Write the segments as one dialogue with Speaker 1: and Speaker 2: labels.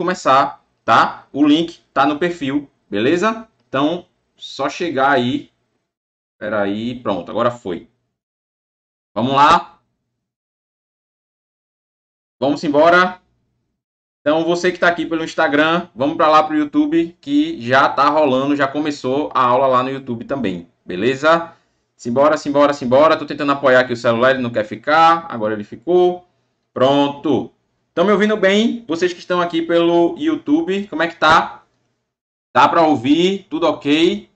Speaker 1: começar, tá? O link tá no perfil, beleza? Então, só chegar
Speaker 2: aí. Espera aí, pronto, agora foi. Vamos lá. Vamos embora. Então, você que está
Speaker 1: aqui pelo Instagram, vamos para lá para o YouTube, que já tá rolando, já começou a aula lá no YouTube também, beleza? Simbora, simbora, simbora. Tô tentando apoiar aqui o celular, ele não quer ficar. Agora ele ficou. Pronto. Estão me ouvindo bem? Vocês que estão aqui pelo YouTube, como é que tá? Dá para ouvir? Tudo ok?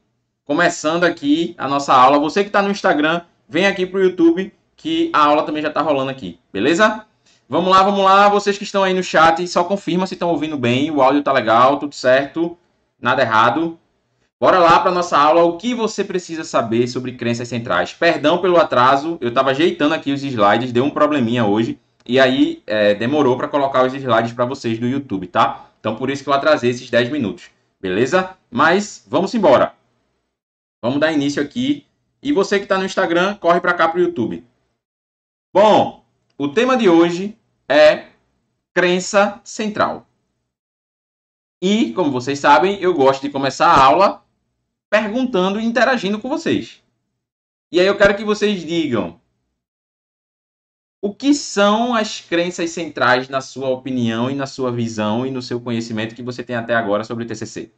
Speaker 1: Começando aqui a nossa aula. Você que está no Instagram, vem aqui pro YouTube que a aula também já está rolando aqui, beleza? Vamos lá, vamos lá. Vocês que estão aí no chat, só confirma se estão ouvindo bem, o áudio tá legal, tudo certo, nada errado. Bora lá para nossa aula. O que você precisa saber sobre crenças centrais? Perdão pelo atraso, eu estava ajeitando aqui os slides, deu um probleminha hoje. E aí é, demorou para colocar os slides para vocês do YouTube, tá? Então por isso que eu atrasei esses 10 minutos, beleza? Mas vamos embora. Vamos dar início aqui. E você que está no Instagram, corre para cá para o YouTube. Bom, o tema de hoje é crença central. E, como vocês sabem, eu gosto de começar a aula perguntando e interagindo com vocês. E aí eu quero que vocês digam o que são as crenças centrais na sua opinião e na sua visão e no seu conhecimento que você tem até agora sobre o TCC?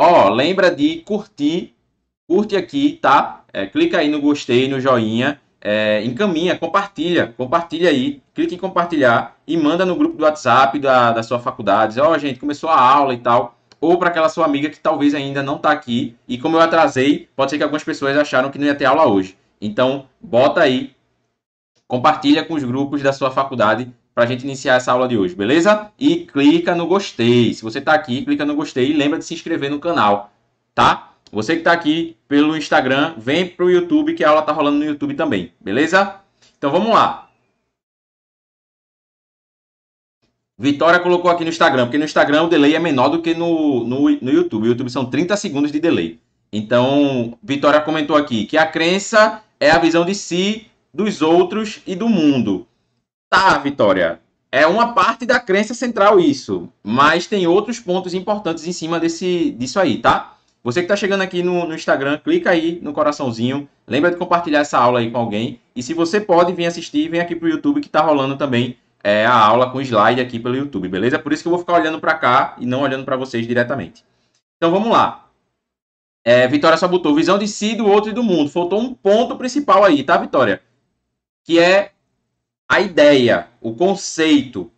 Speaker 1: Ó, oh, lembra de curtir, curte aqui, tá? É, clica aí no gostei, no joinha, é, encaminha, compartilha, compartilha aí, clica em compartilhar e manda no grupo do WhatsApp da, da sua faculdade. Ó, oh, gente, começou a aula e tal ou para aquela sua amiga que talvez ainda não está aqui. E como eu atrasei, pode ser que algumas pessoas acharam que não ia ter aula hoje. Então, bota aí compartilha com os grupos da sua faculdade para a gente iniciar essa aula de hoje, beleza? E clica no gostei. Se você está aqui, clica no gostei e lembra de se inscrever no canal, tá? Você que está aqui pelo Instagram, vem para o YouTube que a aula está rolando no YouTube também, beleza? Então vamos lá. Vitória colocou aqui no Instagram, porque no Instagram o delay é menor do que no, no, no YouTube. O YouTube são 30 segundos de delay. Então, Vitória comentou aqui que a crença é a visão de si dos outros e do mundo. Tá, Vitória. É uma parte da crença central isso, mas tem outros pontos importantes em cima desse, disso aí, tá? Você que tá chegando aqui no, no, Instagram, clica aí no coraçãozinho. Lembra de compartilhar essa aula aí com alguém. E se você pode, vir assistir, vem aqui pro YouTube que tá rolando também é, a aula com slide aqui pelo YouTube, beleza? Por isso que eu vou ficar olhando para cá e não olhando para vocês diretamente. Então vamos lá. É, Vitória só botou visão de si, do outro e do mundo. Faltou um ponto principal aí, tá, Vitória? que é a ideia, o conceito.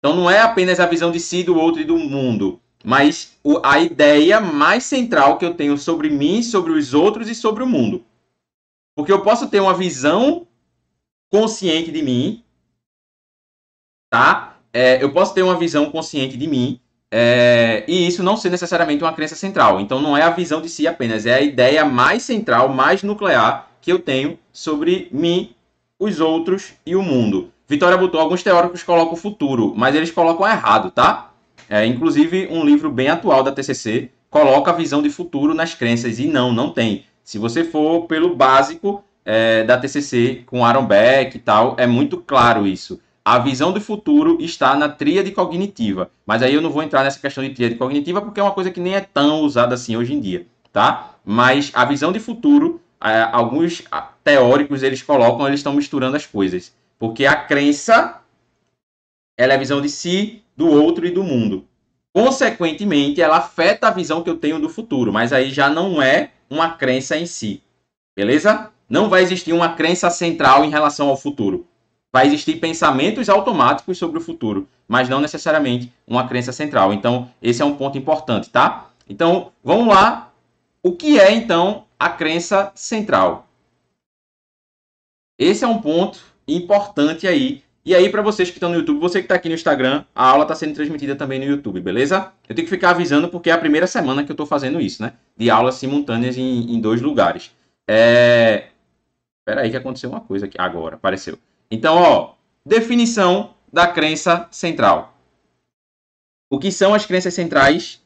Speaker 1: Então não é apenas a visão de si, do outro e do mundo, mas a ideia mais central que eu tenho sobre mim, sobre os outros e sobre o mundo. Porque eu posso ter uma visão consciente de mim, tá? É, eu posso ter uma visão consciente de mim é, e isso não ser necessariamente uma crença central. Então não é a visão de si apenas, é a ideia mais central, mais nuclear que eu tenho sobre mim, os outros e o mundo. Vitória botou alguns teóricos colocam o futuro, mas eles colocam errado, tá? É, inclusive, um livro bem atual da TCC coloca a visão de futuro nas crenças, e não, não tem. Se você for pelo básico é, da TCC, com Aaron Beck e tal, é muito claro isso. A visão do futuro está na tríade cognitiva, mas aí eu não vou entrar nessa questão de tríade cognitiva porque é uma coisa que nem é tão usada assim hoje em dia, tá? Mas a visão de futuro, é, alguns teóricos eles colocam, eles estão misturando as coisas. Porque a crença ela é a visão de si, do outro e do mundo. Consequentemente, ela afeta a visão que eu tenho do futuro, mas aí já não é uma crença em si. Beleza? Não vai existir uma crença central em relação ao futuro. Vai existir pensamentos automáticos sobre o futuro, mas não necessariamente uma crença central. Então, esse é um ponto importante, tá? Então, vamos lá. O que é então a crença central? Esse é um ponto importante aí. E aí, para vocês que estão no YouTube, você que está aqui no Instagram, a aula está sendo transmitida também no YouTube, beleza? Eu tenho que ficar avisando porque é a primeira semana que eu estou fazendo isso, né? De aulas simultâneas em, em dois lugares. É... Espera aí que aconteceu uma coisa aqui agora, apareceu. Então, ó, definição da crença central. O que são as crenças centrais?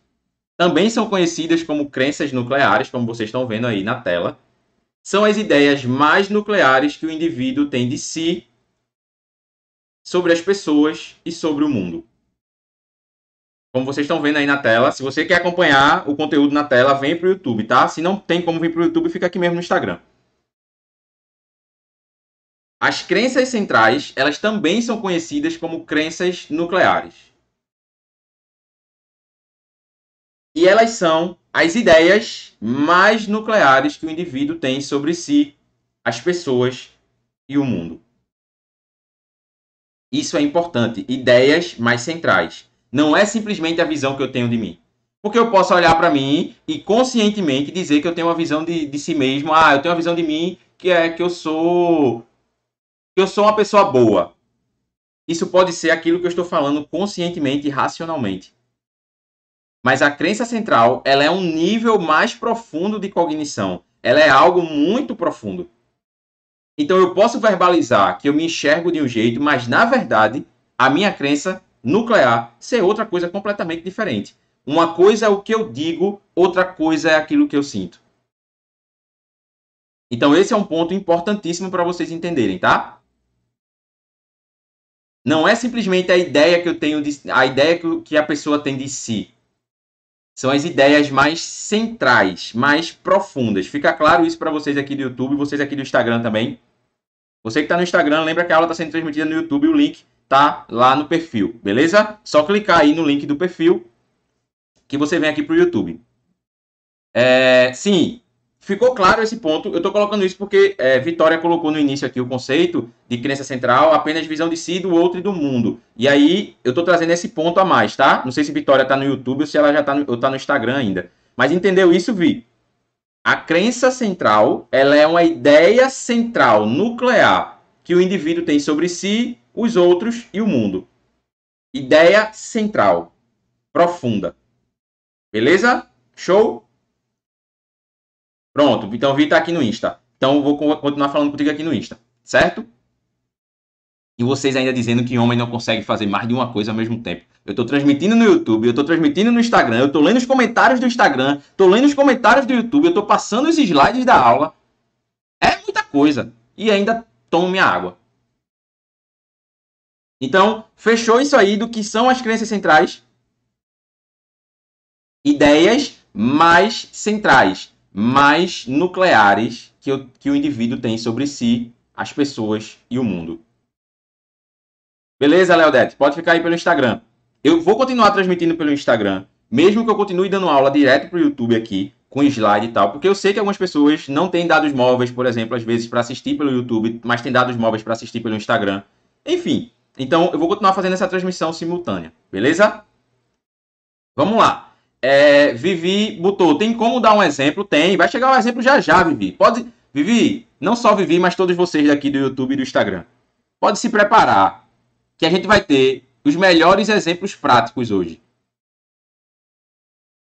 Speaker 1: Também são conhecidas como crenças nucleares, como vocês estão vendo aí na tela são as ideias mais nucleares que o indivíduo tem de si, sobre as pessoas e sobre o mundo. Como vocês estão vendo aí na tela, se você quer acompanhar o conteúdo na tela, vem para o YouTube, tá? Se não tem como vir para o YouTube, fica aqui mesmo no Instagram. As crenças centrais, elas também são conhecidas como crenças nucleares. E elas são as ideias mais nucleares que o indivíduo tem sobre si, as pessoas e o mundo. Isso é importante. Ideias mais centrais. Não é simplesmente a visão que eu tenho de mim. Porque eu posso olhar para mim e conscientemente dizer que eu tenho uma visão de, de si mesmo. Ah, eu tenho uma visão de mim que é que eu sou. que eu sou uma pessoa boa. Isso pode ser aquilo que eu estou falando conscientemente e racionalmente. Mas a crença central, ela é um nível mais profundo de cognição. Ela é algo muito profundo. Então eu posso verbalizar que eu me enxergo de um jeito, mas na verdade a minha crença nuclear ser outra coisa completamente diferente. Uma coisa é o que eu digo, outra coisa é aquilo que eu
Speaker 2: sinto. Então esse é um ponto importantíssimo para vocês entenderem, tá? Não é simplesmente a ideia que eu tenho de, a ideia
Speaker 1: que a pessoa tem de si são as ideias mais centrais, mais profundas. Fica claro isso para vocês aqui do YouTube, vocês aqui do Instagram também. Você que está no Instagram, lembra que a aula está sendo transmitida no YouTube, o link tá lá no perfil, beleza? Só clicar aí no link do perfil que você vem aqui para o YouTube. É, sim, Ficou claro esse ponto? Eu estou colocando isso porque é, Vitória colocou no início aqui o conceito de crença central, apenas visão de si, do outro e do mundo. E aí eu estou trazendo esse ponto a mais, tá? Não sei se Vitória está no YouTube ou se ela já está no, tá no Instagram ainda. Mas entendeu isso, Vi? A crença central ela é uma ideia central, nuclear, que o indivíduo tem sobre si, os outros e o mundo. Ideia central, profunda. Beleza? Show? Pronto, então o Vitor tá aqui no Insta. Então eu vou continuar falando contigo aqui no Insta, certo? E vocês ainda dizendo que homem não consegue fazer mais de uma coisa ao mesmo tempo. Eu tô transmitindo no YouTube, eu tô transmitindo no Instagram, eu tô lendo os comentários do Instagram, tô lendo os comentários do YouTube, eu tô passando os slides da aula. É muita coisa. E ainda tomo minha
Speaker 2: água. Então, fechou isso aí do que são as crenças centrais? Ideias mais centrais
Speaker 1: mais nucleares que o, que o indivíduo tem sobre si, as pessoas e o mundo. Beleza, Leodete? Pode ficar aí pelo Instagram. Eu vou continuar transmitindo pelo Instagram, mesmo que eu continue dando aula direto para o YouTube aqui, com slide e tal, porque eu sei que algumas pessoas não têm dados móveis, por exemplo, às vezes para assistir pelo YouTube, mas têm dados móveis para assistir pelo Instagram. Enfim, então eu vou continuar fazendo essa transmissão simultânea, beleza? Vamos lá. É, Vivi botou, tem como dar um exemplo? Tem, vai chegar um exemplo já já, Vivi. Pode, Vivi, não só Vivi, mas todos vocês daqui do YouTube e do Instagram. Pode se preparar, que a gente vai ter os melhores exemplos práticos hoje.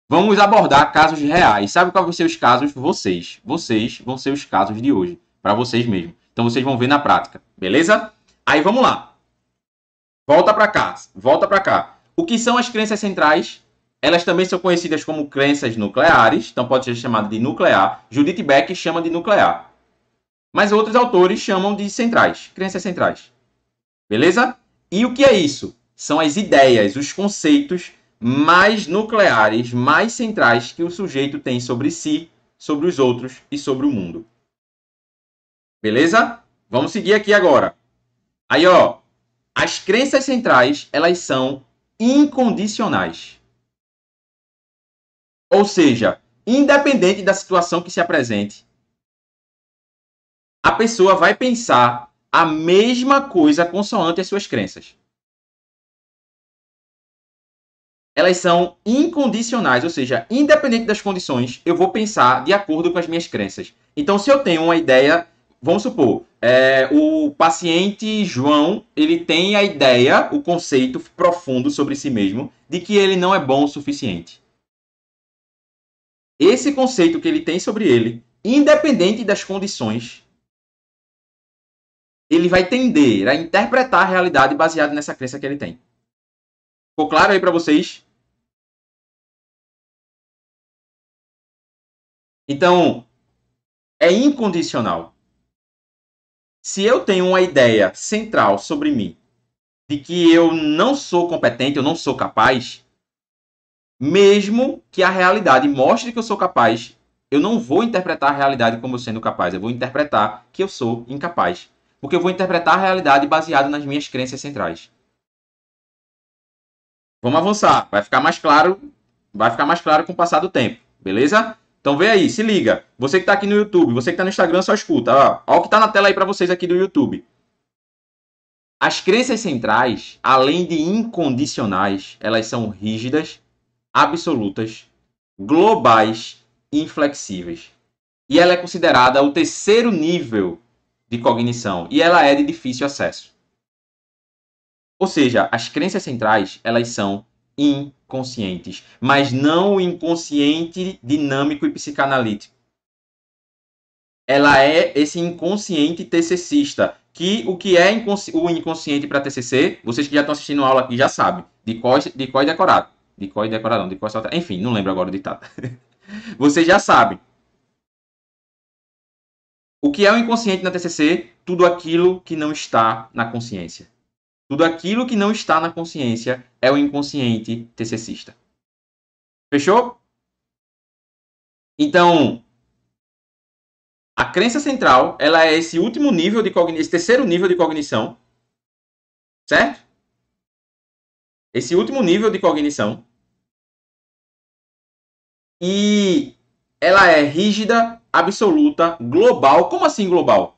Speaker 1: Vamos abordar casos reais. Sabe qual vão ser os casos? Vocês. Vocês vão ser os casos de hoje, para vocês mesmos. Então vocês vão ver na prática, beleza? Aí vamos lá. Volta para cá, volta para cá. O que são as crenças centrais? Elas também são conhecidas como crenças nucleares, então pode ser chamada de nuclear. Judith Beck chama de nuclear. Mas outros autores chamam de centrais, crenças centrais. Beleza? E o que é isso? São as ideias, os conceitos mais nucleares, mais centrais que o sujeito tem sobre si, sobre os outros e sobre o mundo. Beleza? Vamos seguir aqui agora. Aí, ó, as crenças centrais, elas são
Speaker 2: incondicionais. Ou seja, independente da situação que se apresente, a pessoa vai pensar a mesma coisa consoante as suas crenças.
Speaker 1: Elas são incondicionais, ou seja, independente das condições, eu vou pensar de acordo com as minhas crenças. Então, se eu tenho uma ideia, vamos supor, é, o paciente João ele tem a ideia, o conceito profundo sobre si mesmo
Speaker 2: de que ele não é bom o suficiente esse conceito que ele tem sobre ele, independente das condições, ele vai tender a interpretar a realidade baseado nessa crença que ele tem. Ficou claro aí para vocês? Então, é incondicional. Se eu tenho uma
Speaker 1: ideia central sobre mim de que eu não sou competente, eu não sou capaz, mesmo que a realidade mostre que eu sou capaz, eu não vou interpretar a realidade como sendo capaz, eu vou interpretar que eu sou incapaz. Porque eu vou interpretar a realidade baseado nas minhas crenças centrais. Vamos avançar, vai ficar mais claro, vai ficar mais claro com o passar do tempo, beleza? Então vê aí, se liga. Você que está aqui no YouTube, você que está no Instagram, só escuta. Olha o que está na tela aí para vocês aqui do YouTube. As crenças centrais, além de incondicionais, elas são rígidas, absolutas, globais e inflexíveis. E ela é considerada o terceiro nível de cognição e ela é de difícil acesso. Ou seja, as crenças centrais, elas são inconscientes, mas não o inconsciente dinâmico e psicanalítico. Ela é esse inconsciente tccista que o que é inconsci o inconsciente para TCC, vocês que já estão assistindo a aula aqui já sabem, de qual, de qual decorado. De qual e decorar não, de qual saltar. Enfim, não lembro agora o ditado. Vocês já sabem. O que é o inconsciente na TCC? Tudo aquilo que não está na consciência. Tudo aquilo que não está na consciência é o inconsciente
Speaker 2: TCCista. Fechou? Então, a crença central, ela é esse último nível de cognição, esse terceiro nível de cognição, certo? Esse último nível de cognição e ela é
Speaker 1: rígida, absoluta, global. Como assim global?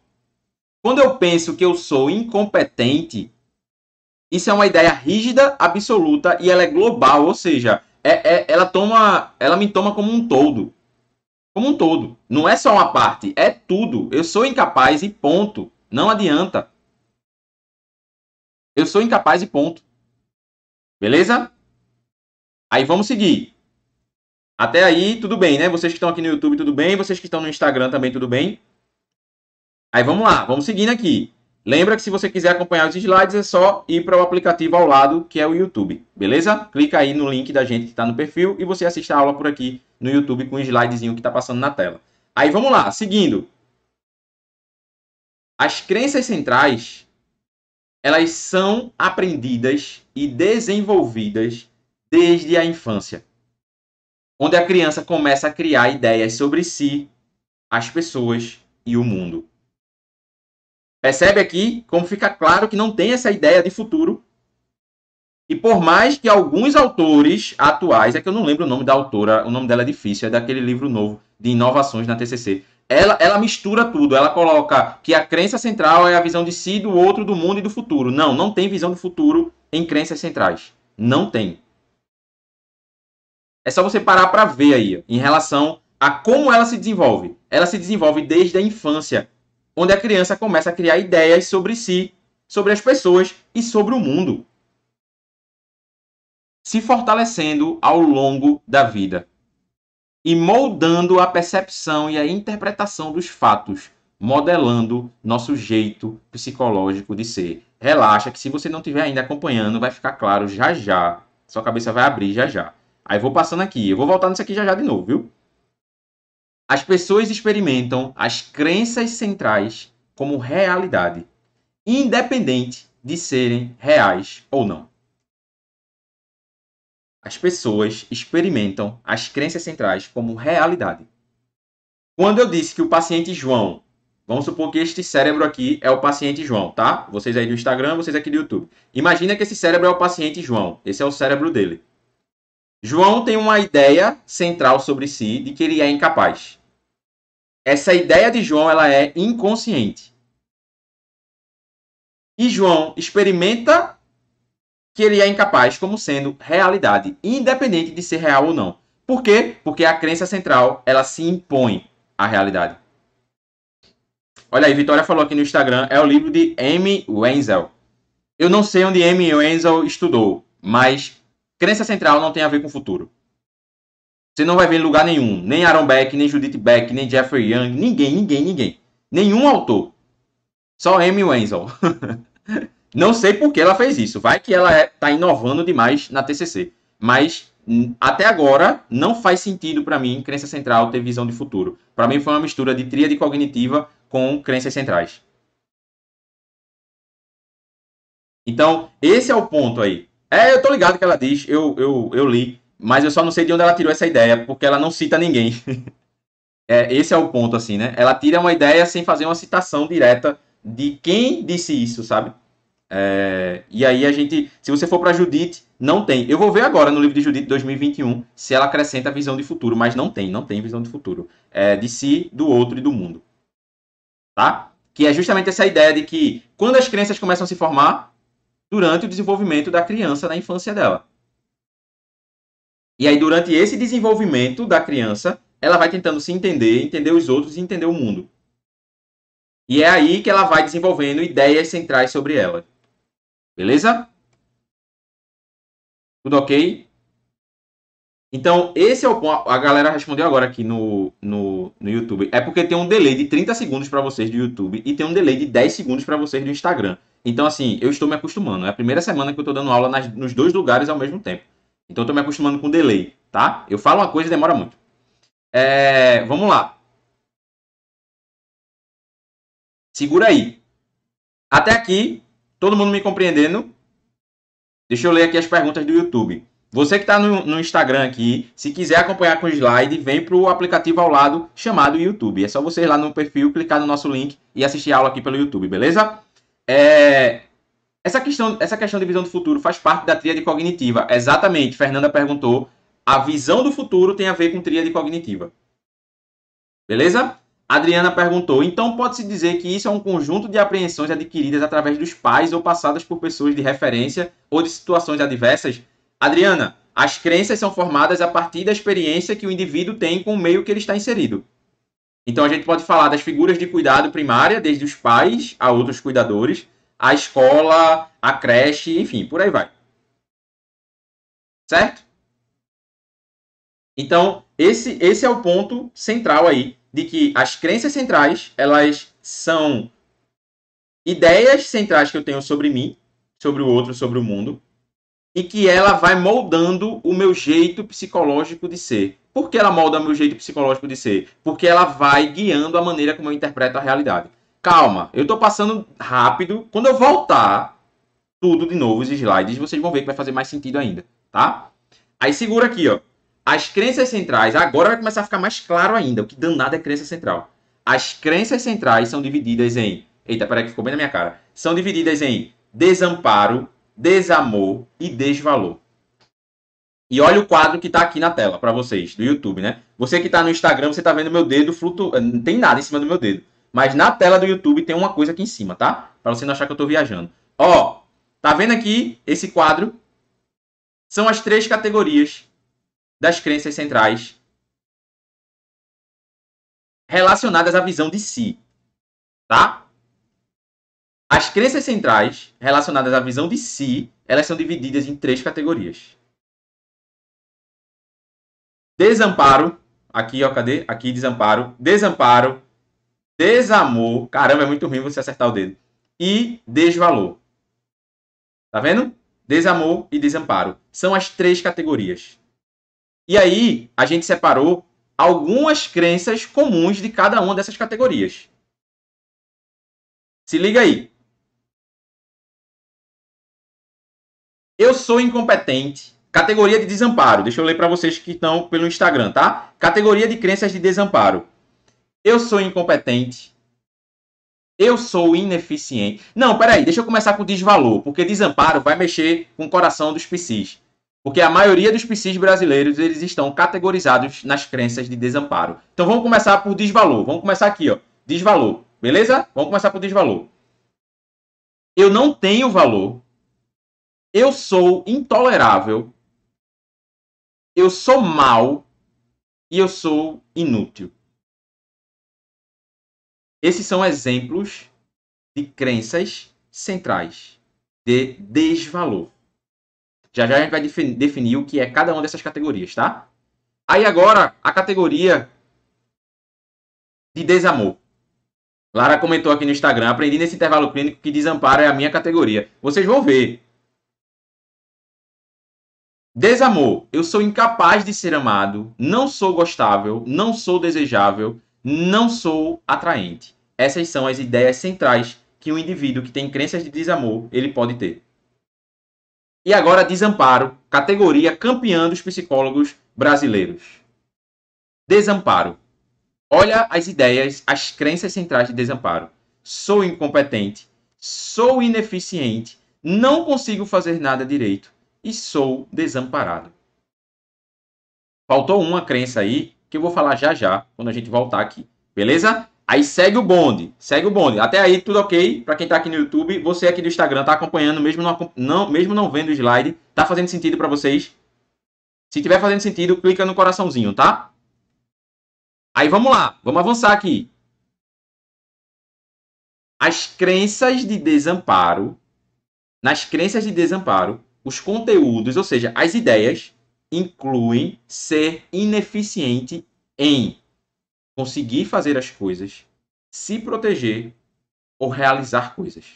Speaker 1: Quando eu penso que eu sou incompetente, isso é uma ideia rígida, absoluta e ela é global, ou seja, é, é, ela toma, ela me toma como um todo, como um todo. Não é só uma parte, é tudo. Eu sou incapaz e ponto. Não adianta.
Speaker 2: Eu sou incapaz e ponto. Beleza? Aí vamos seguir. Até aí, tudo bem, né? Vocês que estão aqui no YouTube, tudo bem.
Speaker 1: Vocês que estão no Instagram também, tudo bem. Aí vamos lá, vamos seguindo aqui. Lembra que se você quiser acompanhar os slides, é só ir para o aplicativo ao lado, que é o YouTube, beleza? Clica aí no link da gente que está no perfil e você assiste a aula por aqui no YouTube com o slidezinho que está passando na tela. Aí vamos lá, seguindo. As crenças centrais, elas são aprendidas e desenvolvidas desde a infância onde a criança começa a criar ideias sobre si, as pessoas e o mundo. Percebe aqui como fica claro que não tem essa ideia de futuro. E por mais que alguns autores atuais, é que eu não lembro o nome da autora, o nome dela é difícil, é daquele livro novo de inovações na TCC. Ela, ela mistura tudo, ela coloca que a crença central é a visão de si, do outro, do mundo e do futuro. Não, não tem visão do futuro em crenças centrais. Não tem. É só você parar para ver aí, em relação a como ela se desenvolve. Ela se desenvolve desde a infância, onde a criança começa a criar ideias sobre si, sobre as pessoas e sobre o mundo, se fortalecendo ao longo da vida e moldando a percepção e a interpretação dos fatos, modelando nosso jeito psicológico de ser. Relaxa que se você não estiver ainda acompanhando, vai ficar claro já já. Sua cabeça vai abrir já já. Aí vou passando aqui. Eu vou voltar nisso aqui já já de novo, viu? As pessoas experimentam as crenças centrais como realidade, independente de serem reais ou não. As pessoas experimentam as crenças centrais como realidade. Quando eu disse que o paciente João, vamos supor que este cérebro aqui é o paciente João, tá? Vocês aí do Instagram, vocês aqui do YouTube. Imagina que esse cérebro é o paciente João, esse é o cérebro dele. João tem uma ideia central sobre si de que ele é incapaz. Essa ideia de João ela é inconsciente. E João experimenta que ele é incapaz como sendo realidade, independente de ser real ou não. Por quê? Porque a crença central ela se impõe à realidade. Olha aí, Vitória falou aqui no Instagram, é o livro de M. Wenzel. Eu não sei onde M. Wenzel estudou, mas Crença central não tem a ver com o futuro. Você não vai ver em lugar nenhum. Nem Aaron Beck, nem Judith Beck, nem Jeffrey Young, ninguém, ninguém, ninguém. Nenhum autor. Só Amy Wenzel. não sei por que ela fez isso. Vai que ela está é, inovando demais na TCC. Mas hum, até agora não faz sentido para mim crença central ter visão de futuro. Para mim foi uma mistura de tríade cognitiva com crenças centrais. Então, esse é o ponto aí. É, eu tô ligado que ela diz, eu, eu, eu li, mas eu só não sei de onde ela tirou essa ideia, porque ela não cita ninguém. é, esse é o ponto, assim, né? Ela tira uma ideia sem fazer uma citação direta de quem disse isso, sabe? É, e aí a gente, se você for para Judith, não tem. Eu vou ver agora no livro de Judith 2021 se ela acrescenta a visão de futuro, mas não tem, não tem visão de futuro. É de si, do outro e do mundo. Tá? Que é justamente essa ideia de que quando as crenças começam a se formar, durante o desenvolvimento da criança na infância dela. E aí, durante esse desenvolvimento da criança, ela vai tentando se entender,
Speaker 2: entender os outros e entender o mundo. E é aí que ela vai desenvolvendo ideias centrais sobre ela. Beleza? Tudo ok?
Speaker 1: Então, esse é o ponto. A galera respondeu agora aqui no, no, no YouTube. É porque tem um delay de 30 segundos para vocês do YouTube e tem um delay de 10 segundos para vocês do Instagram. Então, assim, eu estou me acostumando. É a primeira semana que eu estou dando aula nas, nos dois lugares ao mesmo tempo.
Speaker 2: Então, estou me acostumando com o delay, tá? Eu falo uma coisa e demora muito. É, vamos lá. Segura aí. Até aqui, todo mundo me compreendendo? Deixa eu ler aqui as perguntas do YouTube. Você
Speaker 1: que está no, no, Instagram aqui, se quiser acompanhar com o slide, vem para o aplicativo ao lado chamado YouTube. É só você ir lá no perfil, clicar no nosso link e assistir a aula aqui pelo YouTube, beleza? É... Essa, questão, essa questão de visão do futuro faz parte da tríade cognitiva. Exatamente, Fernanda perguntou. A visão do futuro tem a ver com tríade cognitiva. Beleza? Adriana perguntou: então pode-se dizer que isso é um conjunto de apreensões adquiridas através dos pais ou passadas por pessoas de referência ou de situações adversas Adriana, as crenças são formadas a partir da experiência que o indivíduo tem com o meio que ele está inserido. Então a gente pode falar das figuras de cuidado primária, desde os pais a outros cuidadores,
Speaker 2: a escola, a creche, enfim, por aí vai. Certo? Então, esse, esse é o ponto central aí,
Speaker 1: de que as crenças centrais, elas são ideias centrais que eu tenho sobre mim, sobre o outro, sobre o mundo, e que ela vai moldando o meu jeito psicológico de ser. Por que ela molda o meu jeito psicológico de ser? Porque ela vai guiando a maneira como eu interpreto a realidade. Calma, eu estou passando rápido. Quando eu voltar tudo de novo, os slides, vocês vão ver que vai fazer mais sentido ainda, tá? Aí segura aqui, ó. As crenças centrais, agora vai começar a ficar mais claro ainda o que danada é crença central. As crenças centrais são divididas em. Eita, peraí que ficou bem na minha cara. São divididas em desamparo, desamor e desvalor. E olha o quadro que está aqui na tela para vocês, do YouTube, né? Você que está no Instagram, você está vendo meu dedo flutuando. Eh, não tem nada em cima do meu dedo. Mas na tela do YouTube tem uma coisa aqui em cima, tá? Para você não achar que eu estou
Speaker 2: viajando. Ó, tá vendo aqui esse quadro? São as três categorias das crenças centrais relacionadas à visão de si, tá? As crenças
Speaker 1: centrais relacionadas à visão de si, elas são divididas em três categorias. Desamparo, aqui, ó, cadê? Aqui, desamparo, desamparo, desamor, caramba, é muito ruim você acertar o dedo, e desvalor. Tá vendo? Desamor e desamparo. São as três categorias. E aí, a gente separou algumas crenças comuns
Speaker 2: de cada uma dessas categorias. Se liga aí. Eu sou incompetente. Categoria de
Speaker 1: desamparo. Deixa eu ler para vocês que estão pelo Instagram, tá? Categoria de crenças de desamparo. Eu sou incompetente. Eu sou ineficiente. Não, peraí, deixa eu começar com desvalor, porque desamparo vai mexer com o coração dos psis. Porque a maioria dos psis brasileiros, eles estão categorizados nas crenças de desamparo. Então vamos começar por desvalor. Vamos começar aqui, ó. Desvalor. Beleza? Vamos começar por desvalor.
Speaker 2: Eu não tenho valor. Eu sou intolerável. Eu sou mal e eu sou inútil. Esses são exemplos de crenças
Speaker 1: centrais de desvalor. Já já a gente vai definir o que é cada uma dessas categorias, tá? Aí agora a categoria de desamor. Lara comentou aqui no Instagram, aprendi nesse intervalo clínico que desamparo é a minha categoria. Vocês vão ver Desamor. Eu sou incapaz de ser amado, não sou gostável, não sou desejável, não sou atraente. Essas são as ideias centrais que um indivíduo que tem crenças de desamor ele pode ter. E agora desamparo, categoria campeã dos psicólogos brasileiros. Desamparo. Olha as ideias, as crenças centrais de desamparo. Sou incompetente, sou ineficiente, não consigo fazer nada direito e sou desamparado. Faltou uma crença aí que eu vou falar já já, quando a gente voltar aqui. Beleza? Aí segue o bonde, segue o bonde. Até aí tudo ok? Para quem está aqui no YouTube, você aqui do Instagram tá acompanhando, mesmo não, não, mesmo não vendo o slide, tá fazendo sentido para vocês?
Speaker 2: Se tiver fazendo sentido, clica no coraçãozinho, tá? Aí vamos lá, vamos avançar aqui. As crenças de desamparo,
Speaker 1: nas crenças de desamparo, os conteúdos, ou seja, as ideias, incluem ser ineficiente em conseguir fazer as coisas, se proteger ou realizar coisas.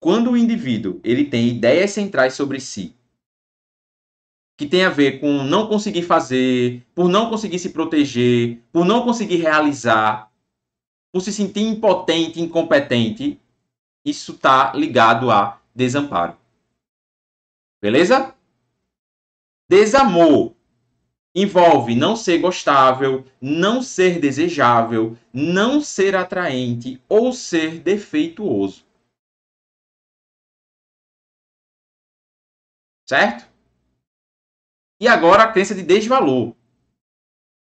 Speaker 1: Quando o indivíduo ele tem ideias centrais sobre si, que tem a ver com não conseguir fazer, por não conseguir se proteger, por não conseguir realizar, por se sentir impotente, incompetente, isso está ligado a desamparo. Beleza? Desamor envolve não ser gostável, não ser
Speaker 2: desejável, não ser atraente ou ser defeituoso. Certo? E agora a crença de desvalor.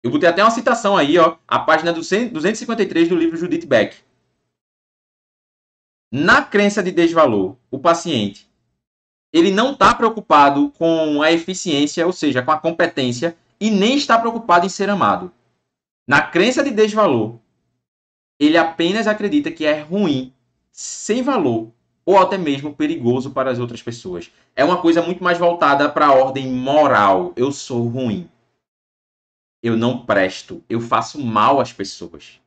Speaker 2: Eu botei até uma citação aí, ó, a página 253 do livro Judith Beck. Na
Speaker 1: crença de desvalor, o paciente ele não está preocupado com a eficiência, ou seja, com a competência, e nem está preocupado em ser amado. Na crença de desvalor, ele apenas acredita que é ruim, sem valor ou até mesmo perigoso para as outras pessoas. É uma coisa muito mais voltada para a ordem moral. Eu sou ruim. Eu não presto. Eu faço mal às pessoas.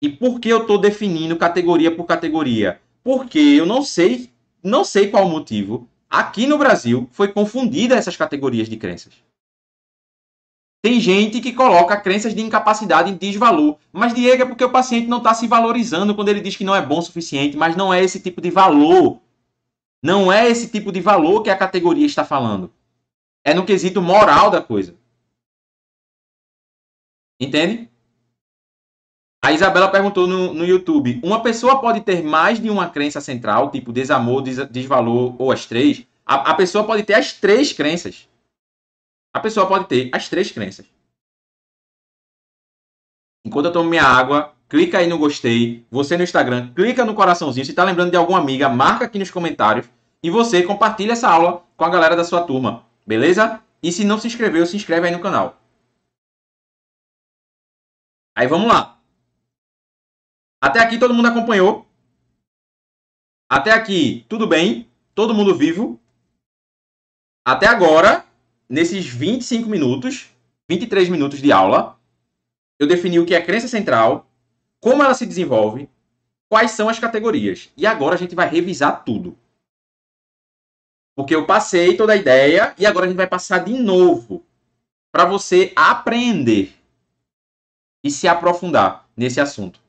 Speaker 1: E por que eu estou definindo categoria por categoria? Porque eu não sei não sei qual o motivo, aqui no Brasil foi confundida essas categorias de crenças. Tem gente que coloca crenças de incapacidade em desvalor. Mas, Diego, é porque o paciente não está se valorizando quando ele diz que não é bom o suficiente, mas não é esse tipo de valor. Não é esse tipo de valor que a categoria está falando.
Speaker 2: É no quesito moral da coisa. Entende? A Isabela perguntou no, no YouTube: uma pessoa pode ter mais
Speaker 1: de uma crença central, tipo desamor, des, desvalor ou as três? A, a pessoa pode ter as três crenças. A pessoa pode ter as três crenças. Enquanto eu tomo minha água, clica aí no gostei. Você no Instagram, clica no coraçãozinho. Se está lembrando de alguma amiga, marca aqui nos comentários. E você compartilha essa aula com a galera da sua
Speaker 2: turma, beleza? E se não se inscreveu, se inscreve aí no canal. Aí vamos lá. Até aqui todo mundo acompanhou. Até aqui, tudo bem. Todo mundo vivo.
Speaker 1: Até agora, nesses 25 minutos, 23 minutos de aula, eu defini o que é crença central, como ela se desenvolve, quais são as categorias. E agora a gente vai revisar tudo. Porque eu passei toda a ideia e agora a gente vai passar de novo para você aprender
Speaker 2: e se aprofundar nesse assunto.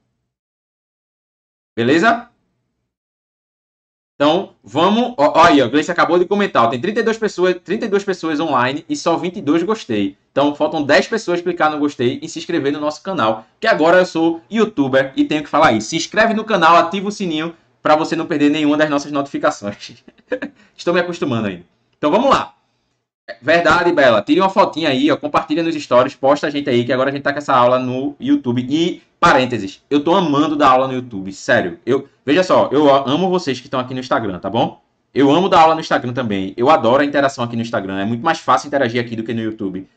Speaker 2: Beleza? Então, vamos. Olha, o Gleice acabou de comentar. Tem 32 pessoas,
Speaker 1: 32 pessoas online e só 22 gostei. Então, faltam 10 pessoas clicar no gostei e se inscrever no nosso canal. Que agora eu sou youtuber e tenho que falar isso. Se inscreve no canal, ativa o sininho para você não perder nenhuma das nossas notificações. Estou me acostumando ainda. Então, vamos lá. Verdade, Bela. Tire uma fotinha aí, ó, compartilha nos stories, posta a gente aí, que agora a gente tá com essa aula no YouTube. E, parênteses, eu tô amando dar aula no YouTube, sério. Eu, veja só, eu amo vocês que estão aqui no Instagram, tá bom? Eu amo dar aula no Instagram também. Eu adoro a interação aqui no Instagram. É muito mais fácil interagir aqui do que no YouTube.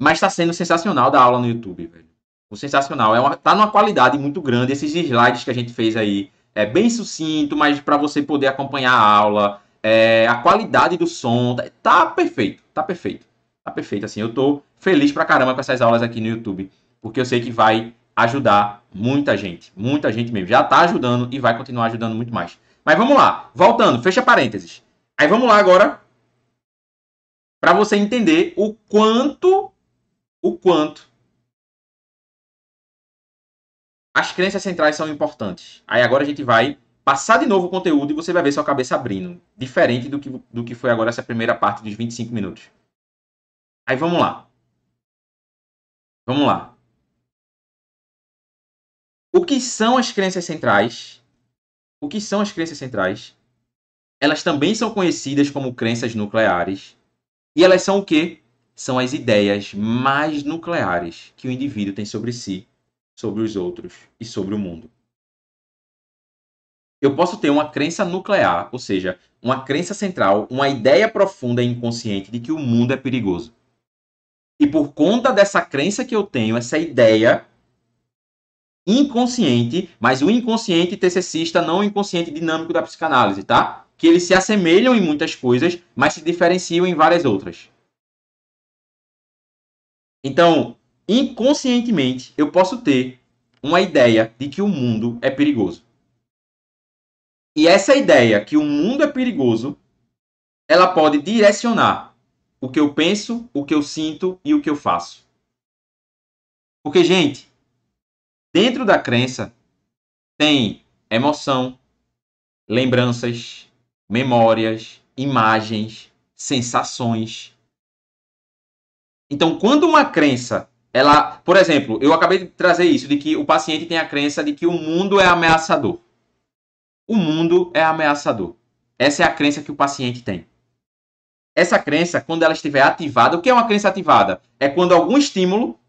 Speaker 1: Mas tá sendo sensacional dar aula no YouTube, velho. O sensacional. É uma, tá numa qualidade muito grande. Esses slides que a gente fez aí é bem sucinto, mas para você poder acompanhar a aula é, a qualidade do som, tá, tá, perfeito, tá perfeito, tá perfeito, assim, eu tô feliz pra caramba com essas aulas aqui no YouTube, porque eu sei que vai ajudar muita gente, muita gente mesmo, já tá ajudando e vai continuar ajudando muito mais. Mas vamos lá, voltando, fecha parênteses. Aí vamos lá agora
Speaker 2: para você entender o quanto o quanto as crenças centrais são importantes. Aí agora a gente vai
Speaker 1: passar de novo o conteúdo e você vai ver sua cabeça abrindo. Diferente do que, do que foi agora essa primeira parte dos
Speaker 2: 25 minutos. Aí vamos lá. Vamos lá. O que são as crenças centrais? O
Speaker 1: que são as crenças centrais? Elas também são conhecidas como crenças nucleares. E elas são o quê? São as ideias mais nucleares que o indivíduo tem sobre si, sobre os outros e sobre o mundo. Eu posso ter uma crença nuclear, ou seja, uma crença central, uma ideia profunda e inconsciente de que o mundo é perigoso. E por conta dessa crença que eu tenho, essa ideia inconsciente, mas o inconsciente tecessista, não o inconsciente dinâmico da psicanálise, tá? Que eles se assemelham em muitas coisas, mas se diferenciam em várias
Speaker 2: outras. Então, inconscientemente, eu posso ter uma ideia de que o mundo é perigoso.
Speaker 1: E essa ideia que o mundo é perigoso, ela pode direcionar o que eu penso, o que eu sinto e o que eu faço. Porque, gente, dentro da crença tem emoção, lembranças, memórias, imagens, sensações. Então, quando uma crença, ela, por exemplo, eu acabei de trazer isso de que o paciente tem a crença de que o mundo é ameaçador o mundo é ameaçador. Essa é a crença que o paciente tem. Essa crença, quando ela estiver ativada, o que é uma crença ativada? É quando algum estímulo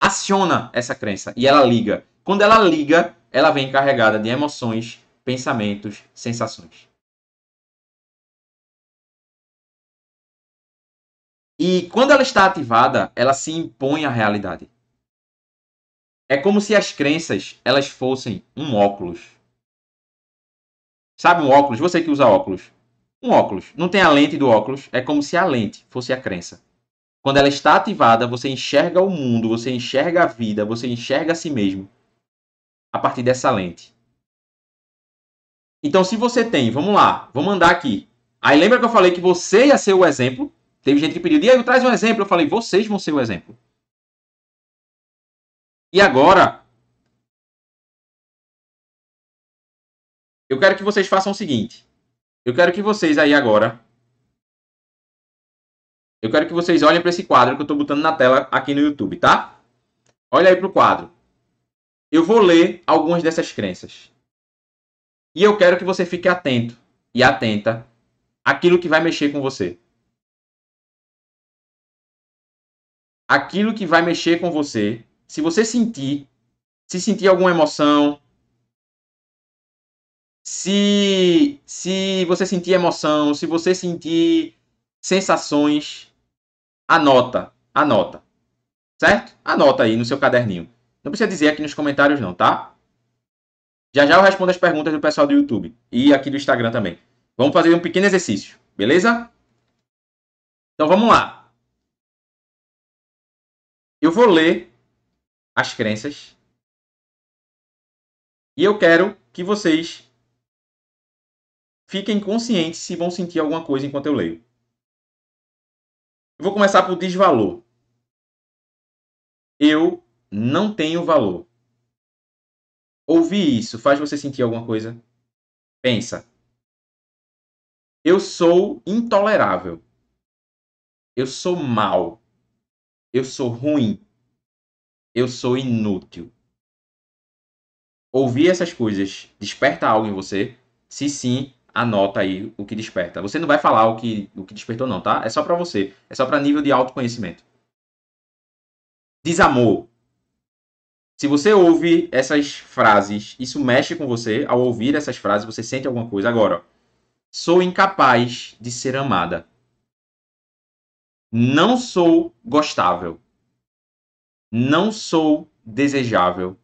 Speaker 1: aciona
Speaker 2: essa crença e ela liga. Quando ela liga, ela vem carregada de emoções, pensamentos, sensações. E quando ela está ativada, ela se impõe à realidade.
Speaker 1: É como se as crenças elas fossem um óculos Sabe um óculos? Você que usa óculos. Um óculos. Não tem a lente do óculos. É como se a lente fosse a crença. Quando ela está ativada, você enxerga o mundo, você enxerga a vida, você enxerga a si mesmo. A partir dessa lente. Então, se você tem, vamos lá, vamos andar aqui. Aí lembra que eu falei que você ia ser o exemplo?
Speaker 2: Teve gente que pediu, e Diego, traz um exemplo. Eu falei, vocês vão ser o exemplo. E agora, Eu quero que vocês façam o seguinte. Eu quero que vocês aí agora.
Speaker 1: Eu quero que vocês olhem para esse quadro que eu estou botando na tela aqui no YouTube, tá? Olha aí para o quadro. Eu vou ler algumas dessas crenças. E eu
Speaker 2: quero que você fique atento e atenta àquilo que vai mexer com você. Aquilo que vai mexer com você. Se você sentir, se sentir alguma emoção,
Speaker 1: se, se você sentir emoção, se você sentir sensações, anota, anota. Certo? Anota aí no seu caderninho. Não precisa dizer aqui nos comentários não, tá? Já já eu respondo as perguntas do pessoal do YouTube
Speaker 2: e aqui do Instagram também. Vamos fazer um pequeno exercício, beleza? Então vamos lá. Eu vou ler as crenças e eu quero que vocês Fiquem conscientes se vão sentir alguma coisa enquanto eu leio. Eu vou começar por desvalor. Eu não tenho valor. Ouvir isso faz você sentir alguma coisa? Pensa. Eu sou intolerável. Eu sou mal. Eu sou ruim. Eu sou inútil. Ouvir essas coisas desperta algo em você?
Speaker 1: Se sim, anota aí o que desperta. Você não vai falar o que, o que despertou, não, tá? É só para você. É só para nível de autoconhecimento. Desamor. Se você ouve essas frases, isso mexe com você. Ao ouvir essas frases, você sente alguma coisa. Agora, sou incapaz de ser amada.
Speaker 2: Não sou gostável. Não sou desejável.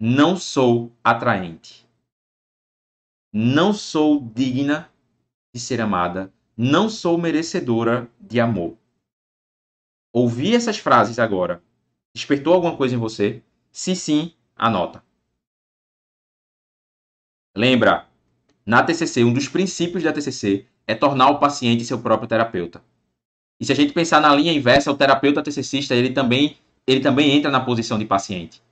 Speaker 2: Não sou atraente.
Speaker 1: Não sou digna de ser amada. Não sou merecedora
Speaker 2: de amor. Ouvi essas frases agora. Despertou alguma coisa em você? Se sim, anota. Lembra,
Speaker 1: na TCC, um dos princípios da TCC é tornar o paciente seu próprio terapeuta. E se a gente pensar na linha inversa, o terapeuta TCCista, ele também, ele também entra na posição de paciente.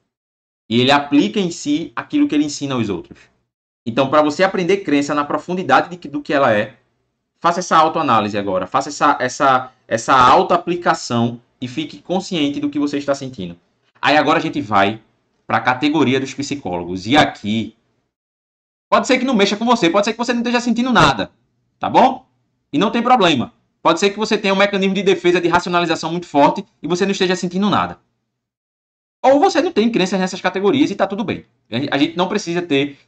Speaker 1: E ele aplica em si aquilo que ele ensina aos outros. Então, para você aprender crença na profundidade de, do que ela é, faça essa autoanálise agora, faça essa, essa, essa auto-aplicação e fique consciente do que você está sentindo. Aí agora a gente vai para a categoria dos psicólogos. E aqui, pode ser que não mexa com você, pode ser que você não esteja sentindo nada, tá bom? E não tem problema. Pode ser que você tenha um mecanismo de defesa, de racionalização muito forte e você não esteja sentindo nada. Ou você não tem crenças nessas categorias e está tudo bem. A gente não precisa ter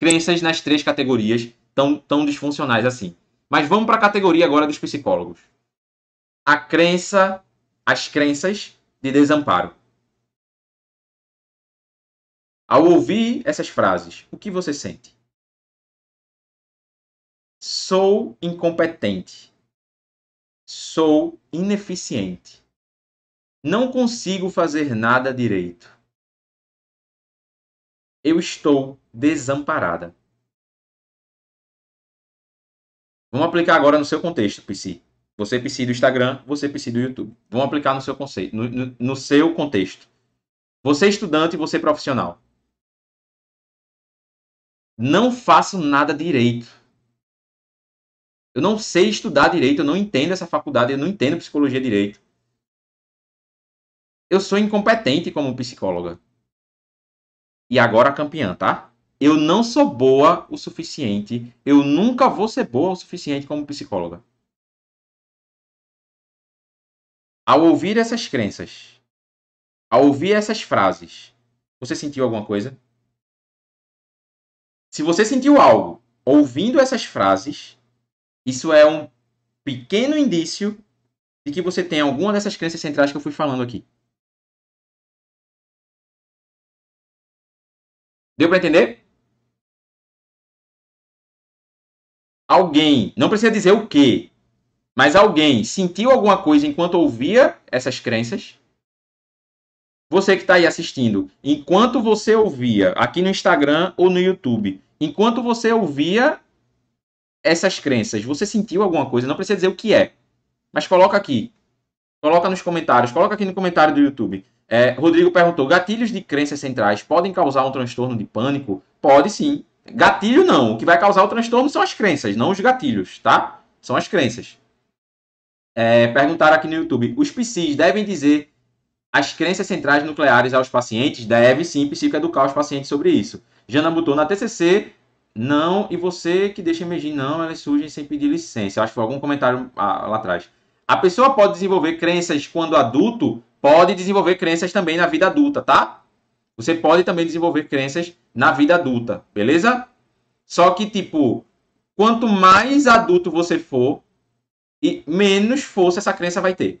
Speaker 1: crenças nas três categorias tão, tão disfuncionais assim. Mas vamos para a categoria agora dos psicólogos.
Speaker 2: A crença, as crenças de desamparo. Ao ouvir essas frases, o que você sente? Sou incompetente. Sou ineficiente. Não consigo fazer nada direito. Eu estou desamparada. Vamos aplicar agora no seu contexto, PC. Você
Speaker 1: PC do Instagram, você PC do YouTube. Vamos aplicar no seu conceito, no, no, no seu contexto.
Speaker 2: Você é estudante, você é profissional. Não faço nada direito. Eu não sei estudar direito, eu não entendo essa faculdade, eu não entendo psicologia direito. Eu sou incompetente como psicóloga. E agora campeã, tá? eu não sou boa o suficiente, eu nunca vou ser boa o suficiente como psicóloga. Ao ouvir essas crenças, ao ouvir essas frases, você sentiu alguma coisa? Se você sentiu
Speaker 1: algo ouvindo essas frases, isso é um pequeno indício
Speaker 2: de que você tem alguma dessas crenças centrais que eu fui falando aqui. Deu para entender? alguém, não precisa dizer o que, mas alguém sentiu alguma coisa enquanto ouvia essas crenças? Você que está aí
Speaker 1: assistindo, enquanto você ouvia, aqui no Instagram ou no YouTube, enquanto você ouvia essas crenças, você sentiu alguma coisa? Não precisa dizer o que é, mas coloca aqui. Coloca nos comentários, coloca aqui no comentário do YouTube. É, Rodrigo perguntou: gatilhos de crenças centrais podem causar um transtorno de pânico? Pode sim, Gatilho não. O que vai causar o transtorno são as crenças, não os gatilhos, tá? São as crenças. É, perguntaram aqui no YouTube: os PCs devem dizer as crenças centrais nucleares aos pacientes? Deve sim, psico educar os pacientes sobre isso. Jana botou na TCC: não, e você que deixa emergir, não, elas surgem sem pedir licença. acho que foi algum comentário ah, lá atrás. A pessoa pode desenvolver crenças quando adulto, pode desenvolver crenças também na vida adulta, tá? Você pode também desenvolver crenças na vida adulta, beleza? Só
Speaker 2: que, tipo, quanto mais adulto você for, e menos força essa crença vai ter.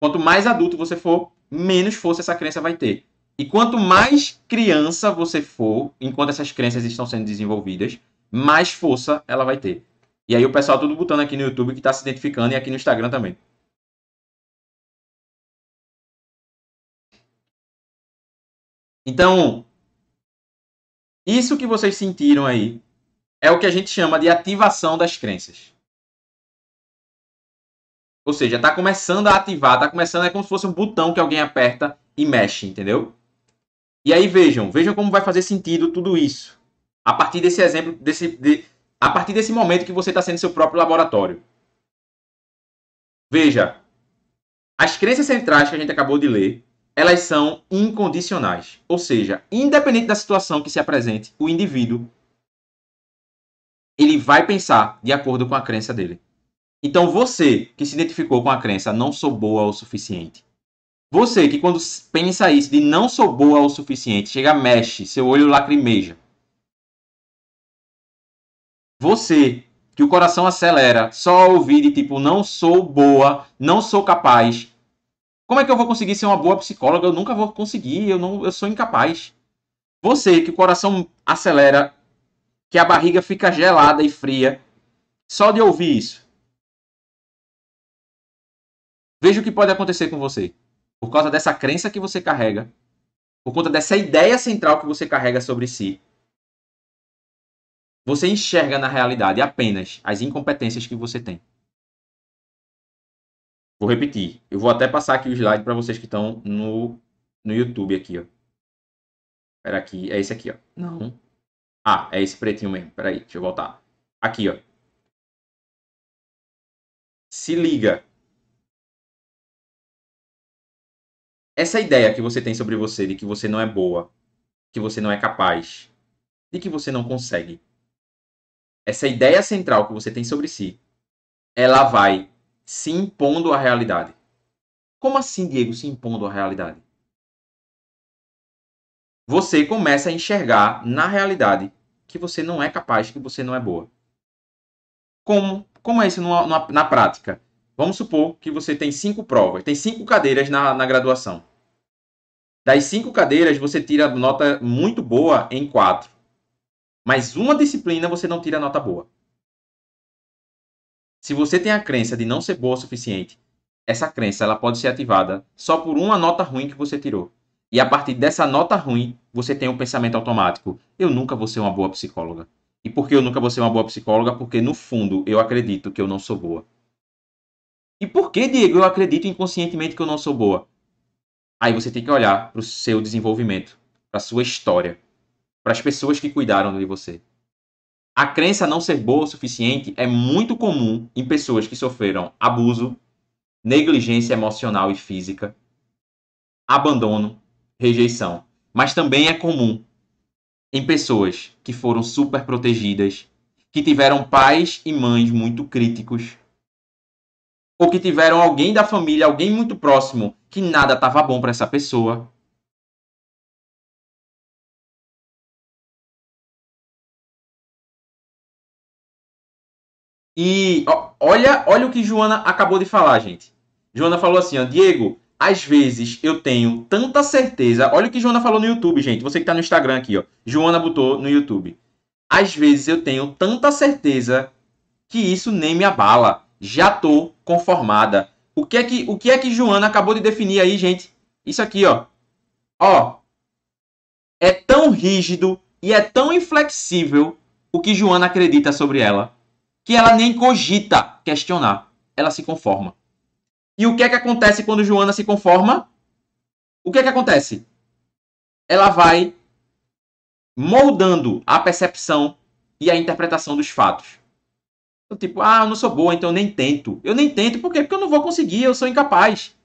Speaker 2: Quanto mais adulto você for, menos força essa crença vai ter. E quanto
Speaker 1: mais criança você for, enquanto essas crenças estão sendo desenvolvidas, mais força
Speaker 2: ela vai ter. E aí o pessoal tudo botando aqui no YouTube que está se identificando e aqui no Instagram também. Então, isso que vocês sentiram aí é o que a gente chama de ativação das crenças. Ou seja, está
Speaker 1: começando a ativar, está começando, é como se fosse um botão que alguém aperta e mexe, entendeu? E aí vejam, vejam como vai fazer sentido tudo isso. A partir desse exemplo, desse, de, a partir desse momento que você está sendo seu próprio laboratório. Veja, as crenças centrais que a gente acabou de ler elas são incondicionais. Ou seja, independente da situação que se apresente, o indivíduo ele vai pensar de acordo com a crença dele. Então você que se identificou com a crença não sou boa o suficiente. Você que quando pensa isso de não sou boa o suficiente, chega mexe, seu olho lacrimeja. Você que o coração acelera só ouvir de tipo não sou boa, não sou capaz, como é que eu vou conseguir ser uma boa psicóloga? Eu nunca vou conseguir, eu, não, eu sou
Speaker 2: incapaz. Você que o coração acelera, que a barriga fica gelada e fria, só de ouvir isso. Veja o que pode acontecer com você. Por causa dessa crença que você carrega, por conta dessa ideia central que você carrega sobre si, você enxerga na realidade apenas as incompetências que você tem. Vou
Speaker 1: repetir. Eu vou até passar aqui o slide para vocês que estão no, no YouTube aqui, ó.
Speaker 2: Pera aqui, é esse aqui, ó. Não. Hum? Ah, é esse pretinho mesmo. Pera aí, deixa eu voltar. Aqui, ó. Se liga. Essa ideia que você tem sobre você de que você não é boa, que você não é capaz, de que você não consegue.
Speaker 1: Essa ideia central que você tem sobre si, ela vai se impondo à realidade. Como assim, Diego, se impondo à realidade? Você começa a enxergar na realidade que você não é capaz, que você não é boa. Como, como é isso numa, numa, na prática? Vamos supor que você tem cinco provas, tem cinco cadeiras na, na graduação. Das cinco cadeiras, você tira nota muito boa em quatro. Mas uma disciplina você não tira nota boa. Se você tem a crença de não ser boa o suficiente, essa crença ela pode ser ativada só por uma nota ruim que você tirou. E a partir dessa nota ruim, você tem um pensamento automático: eu nunca vou ser uma boa psicóloga. E por que eu nunca vou ser uma boa psicóloga? Porque no fundo eu acredito que eu não sou boa. E por que, Diego, eu acredito inconscientemente que eu não sou boa? Aí você tem que olhar para o seu desenvolvimento, para a sua história, para as pessoas que cuidaram de você. A crença não ser boa o suficiente é muito comum em pessoas que sofreram abuso, negligência emocional e física, abandono, rejeição. Mas também é comum em pessoas que foram super protegidas, que tiveram pais e mães muito críticos, ou que tiveram alguém da
Speaker 2: família, alguém muito próximo, que nada estava bom para essa pessoa, E ó, olha, olha o que Joana acabou de falar, gente.
Speaker 1: Joana falou assim, ó, Diego, às vezes eu tenho tanta certeza. Olha o que Joana falou no YouTube, gente. Você que está no Instagram aqui, ó. Joana botou no YouTube. Às vezes eu tenho tanta certeza que isso nem me abala. Já tô conformada. O que é que o que é que Joana acabou de definir aí, gente? Isso aqui, ó. Ó. É tão rígido e é tão inflexível o que Joana acredita sobre ela que ela nem cogita questionar. Ela se conforma. E o que é que acontece quando Joana se conforma? O que é que acontece? Ela vai moldando a percepção e a interpretação dos fatos. Eu, tipo, ah, eu não sou boa, então eu nem tento. Eu nem tento, por quê? Porque eu não vou conseguir, eu sou incapaz.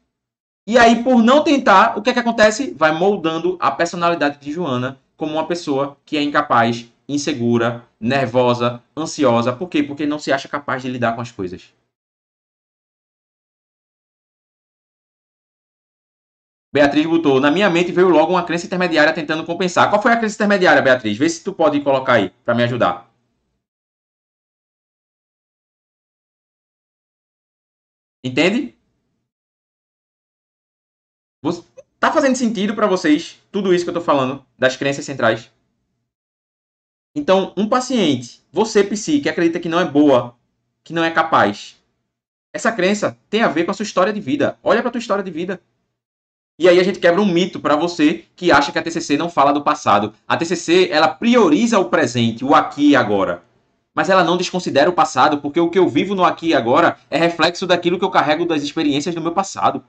Speaker 1: E aí, por não tentar, o que é que acontece? Vai moldando a personalidade de Joana como uma pessoa que é incapaz insegura, nervosa, ansiosa.
Speaker 2: Por quê? Porque não se acha capaz de lidar com as coisas. Beatriz botou, na minha mente veio logo uma crença intermediária tentando compensar. Qual foi a crença intermediária, Beatriz? Vê se tu pode colocar aí para me ajudar. Entende? Tá fazendo sentido para vocês tudo isso que eu tô falando das crenças centrais? Então, um paciente, você psi, que
Speaker 1: acredita que não é boa, que não é capaz, essa crença tem a ver com a sua história de vida. Olha para a tua história de vida. E aí a gente quebra um mito para você que acha que a TCC não fala do passado. A TCC, ela prioriza o presente, o aqui e agora. Mas ela não desconsidera o passado, porque o que eu vivo no aqui e agora é reflexo daquilo que eu carrego das experiências do meu passado.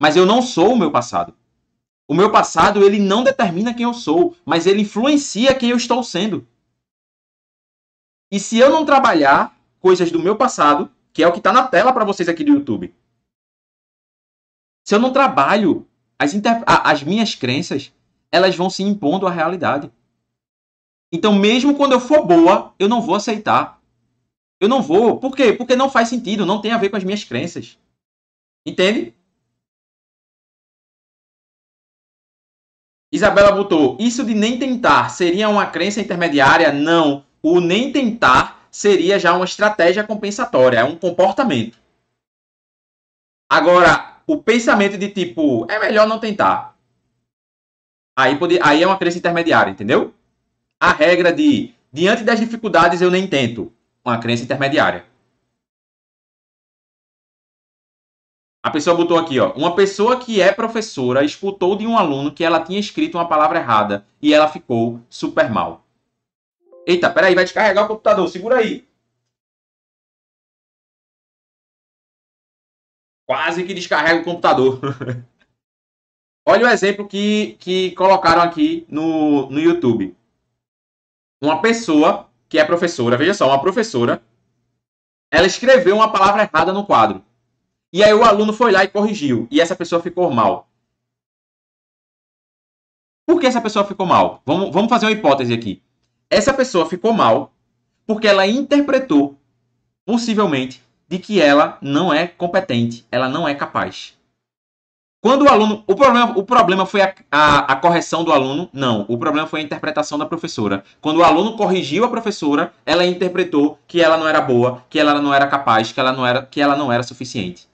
Speaker 1: Mas eu não sou o meu passado. O meu passado, ele não determina quem eu sou, mas ele influencia quem eu estou sendo. E se eu não trabalhar coisas do meu passado, que é o que está na tela para vocês aqui do YouTube, se eu não trabalho as, inter... as minhas crenças, elas vão se impondo à realidade. Então, mesmo quando eu for boa, eu não vou
Speaker 2: aceitar. Eu não vou. Por quê? Porque não faz sentido, não tem a ver com as minhas crenças. Entende? Isabela botou: Isso de nem tentar seria uma crença intermediária? Não. O nem
Speaker 1: tentar seria já uma estratégia compensatória, é um comportamento. Agora, o pensamento de tipo, é melhor não tentar. Aí, pode, aí é uma crença intermediária, entendeu? A regra de, diante das dificuldades, eu nem tento. Uma crença intermediária. A pessoa botou aqui, ó. Uma pessoa que é professora escutou de um aluno que ela tinha escrito
Speaker 2: uma palavra errada e ela ficou super mal. Eita, peraí, vai descarregar o computador, segura aí. Quase que descarrega o computador. Olha o exemplo que, que
Speaker 1: colocaram aqui no, no YouTube. Uma pessoa que é professora, veja só, uma professora, ela escreveu uma palavra errada no quadro. E aí o aluno foi lá e corrigiu. E essa pessoa ficou mal. Por que essa pessoa ficou mal? Vamos, vamos fazer uma hipótese aqui. Essa pessoa ficou mal porque ela interpretou, possivelmente, de que ela não é competente, ela não é capaz. Quando o aluno. O problema, o problema foi a, a, a, correção do aluno? Não. O problema foi a interpretação da professora. Quando o aluno corrigiu a professora, ela
Speaker 2: interpretou que ela não era boa, que ela não era capaz, que ela não era, que ela não era suficiente.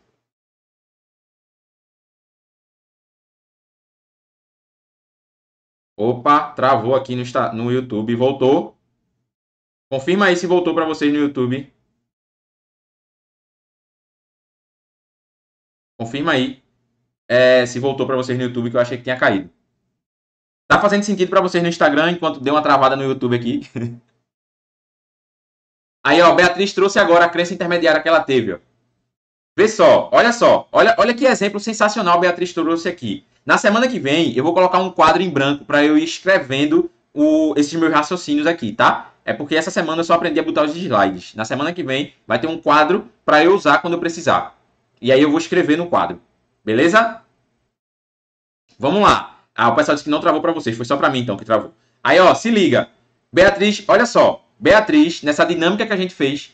Speaker 2: Opa, travou aqui no, no YouTube. Voltou. Confirma aí se voltou para vocês no YouTube. Confirma aí é, se voltou para vocês no YouTube, que eu achei que tinha caído.
Speaker 1: Tá fazendo sentido para vocês no Instagram, enquanto deu uma travada no YouTube aqui. aí, ó, Beatriz trouxe agora a crença intermediária que ela teve, ó. Vê só, olha só, olha, olha que exemplo sensacional Beatriz trouxe aqui. Na semana que vem, eu vou colocar um quadro em branco para eu ir escrevendo o, esses meus raciocínios aqui, tá? É porque essa semana eu só aprendi a botar os slides. Na semana que vem vai ter um quadro para eu usar quando eu precisar. E aí eu vou escrever no quadro. Beleza? Vamos lá. Ah, o pessoal disse que não travou para vocês, foi só para mim então que travou. Aí, ó, se liga. Beatriz, olha só. Beatriz, nessa dinâmica que a gente fez,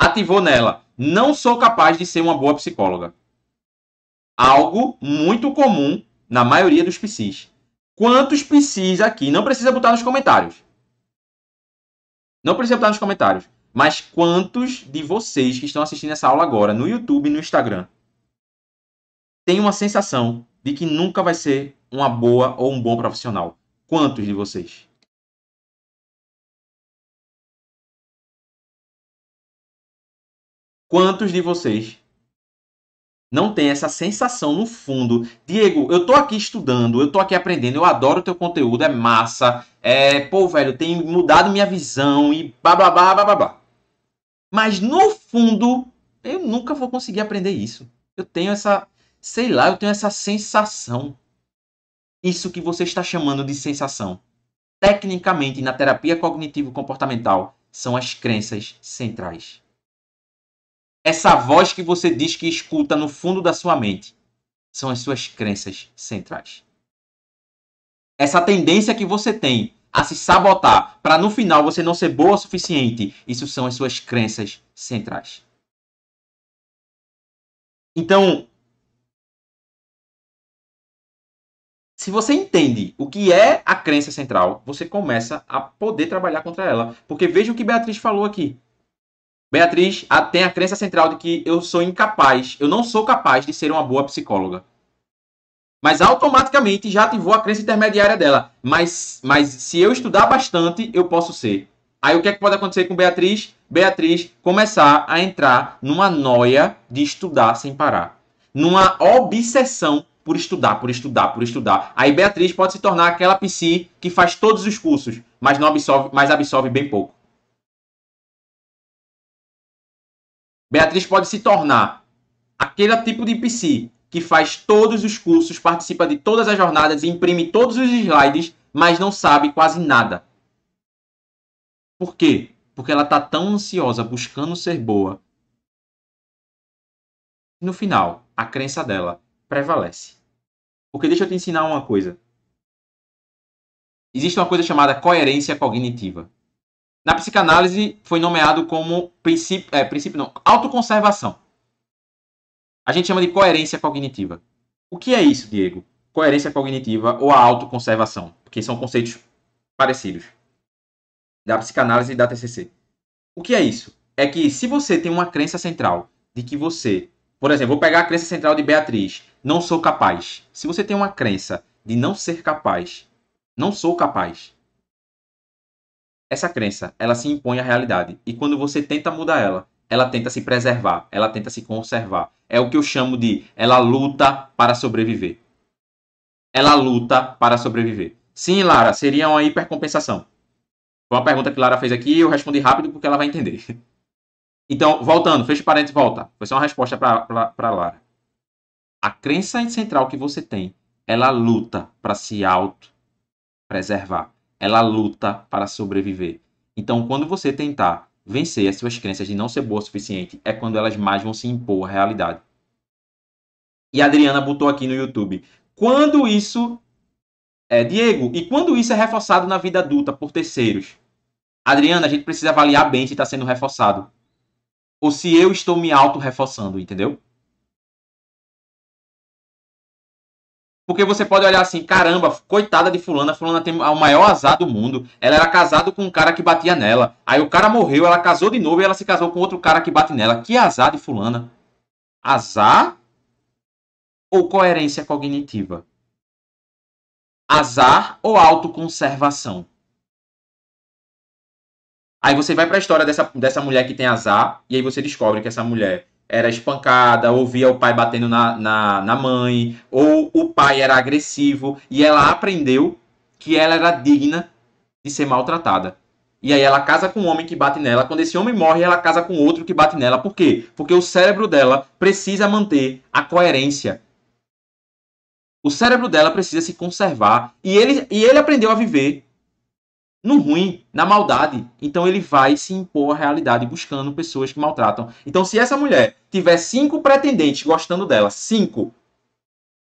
Speaker 1: ativou nela. Não sou capaz de ser uma boa psicóloga. Algo muito comum na maioria dos PCs. Quantos PCs aqui? Não precisa botar nos comentários. Não precisa botar nos comentários. Mas quantos de vocês que estão assistindo essa aula agora no YouTube e no Instagram
Speaker 2: têm uma sensação de que nunca vai ser uma boa ou um bom profissional? Quantos de vocês? Quantos de vocês não tem essa sensação no fundo. Diego, eu tô aqui estudando, eu tô aqui aprendendo, eu
Speaker 1: adoro o teu conteúdo, é massa. É, pô, velho, tem mudado minha visão e blá blá blá blá blá. Mas no fundo, eu nunca vou conseguir aprender isso. Eu tenho essa, sei lá, eu tenho essa sensação. Isso que você está chamando de sensação. Tecnicamente, na terapia cognitivo-comportamental, são as crenças centrais. Essa voz que você diz que escuta no fundo da sua mente são as suas crenças centrais. Essa tendência que você tem a se sabotar para no final você não ser boa o suficiente,
Speaker 2: isso são as suas crenças centrais. Então, se você entende
Speaker 1: o que é a crença central, você começa a poder trabalhar contra ela. Porque veja o que Beatriz falou aqui. Beatriz tem a crença central de que eu sou incapaz, eu não sou capaz de ser uma boa psicóloga. Mas automaticamente já ativou a crença intermediária dela. Mas, mas se eu estudar bastante, eu posso ser. Aí o que é que pode acontecer com Beatriz? Beatriz começar a entrar numa noia de estudar sem parar. Numa obsessão por estudar, por estudar, por estudar. Aí Beatriz pode se
Speaker 2: tornar aquela psi que faz todos os cursos, mas não absorve, mas absorve bem pouco. Beatriz pode se tornar aquele
Speaker 1: tipo de PC que faz todos os cursos, participa de todas as jornadas, imprime todos os
Speaker 2: slides, mas não sabe quase nada. Por quê? Porque ela está tão ansiosa buscando ser boa. No
Speaker 1: final, a crença dela prevalece. Porque deixa eu te ensinar uma coisa. Existe uma coisa chamada coerência cognitiva. Na psicanálise foi nomeado como princípio, é, princípio não, autoconservação. A gente chama de coerência cognitiva. O que é isso, Diego? Coerência cognitiva ou a autoconservação, porque são conceitos parecidos da psicanálise e da TCC. O que é isso? É que se você tem uma crença central de que você, por exemplo, vou pegar a crença central de Beatriz, não sou capaz. Se você tem uma crença de não ser capaz, não sou capaz, essa crença, ela se impõe à realidade e quando você tenta mudar ela, ela tenta se preservar, ela tenta se conservar. É o que eu chamo de ela luta para sobreviver. Ela luta para sobreviver. Sim, Lara, seria uma hipercompensação. Foi uma pergunta que Lara fez aqui e eu respondi rápido porque ela vai entender. Então, voltando, fecha parênteses, volta. Foi só uma resposta para Lara. A crença central que você tem, ela luta para se auto-preservar ela luta para sobreviver. Então, quando você tentar vencer as suas crenças de não ser boa o suficiente, é quando elas mais vão se impor à realidade. E a Adriana botou aqui no YouTube. Quando isso. É, Diego, e quando isso é reforçado na vida adulta por terceiros? Adriana, a gente precisa avaliar
Speaker 2: bem se está sendo reforçado. Ou se eu estou me auto-reforçando, entendeu? Porque você pode olhar assim, caramba, coitada
Speaker 1: de fulana, fulana tem o maior azar do mundo. Ela era casada com um cara que batia nela. Aí o cara morreu, ela casou de novo e ela se casou com outro cara que bate nela. Que azar de fulana. Azar
Speaker 2: ou coerência cognitiva? Azar ou autoconservação? Aí você vai para a
Speaker 1: história dessa, dessa mulher que tem azar e aí você descobre que essa mulher era espancada, ou via o pai batendo na, na, na mãe, ou o pai era agressivo, e ela aprendeu que ela era digna de ser maltratada. E aí ela casa com um homem que bate nela. Quando esse homem morre, ela casa com outro que bate nela. Por quê? Porque o cérebro dela precisa manter a coerência. O cérebro dela precisa se conservar. E ele, e ele aprendeu a viver no ruim, na maldade. Então ele vai se impor à realidade buscando pessoas que maltratam. Então, se essa mulher tiver cinco pretendentes gostando dela, cinco,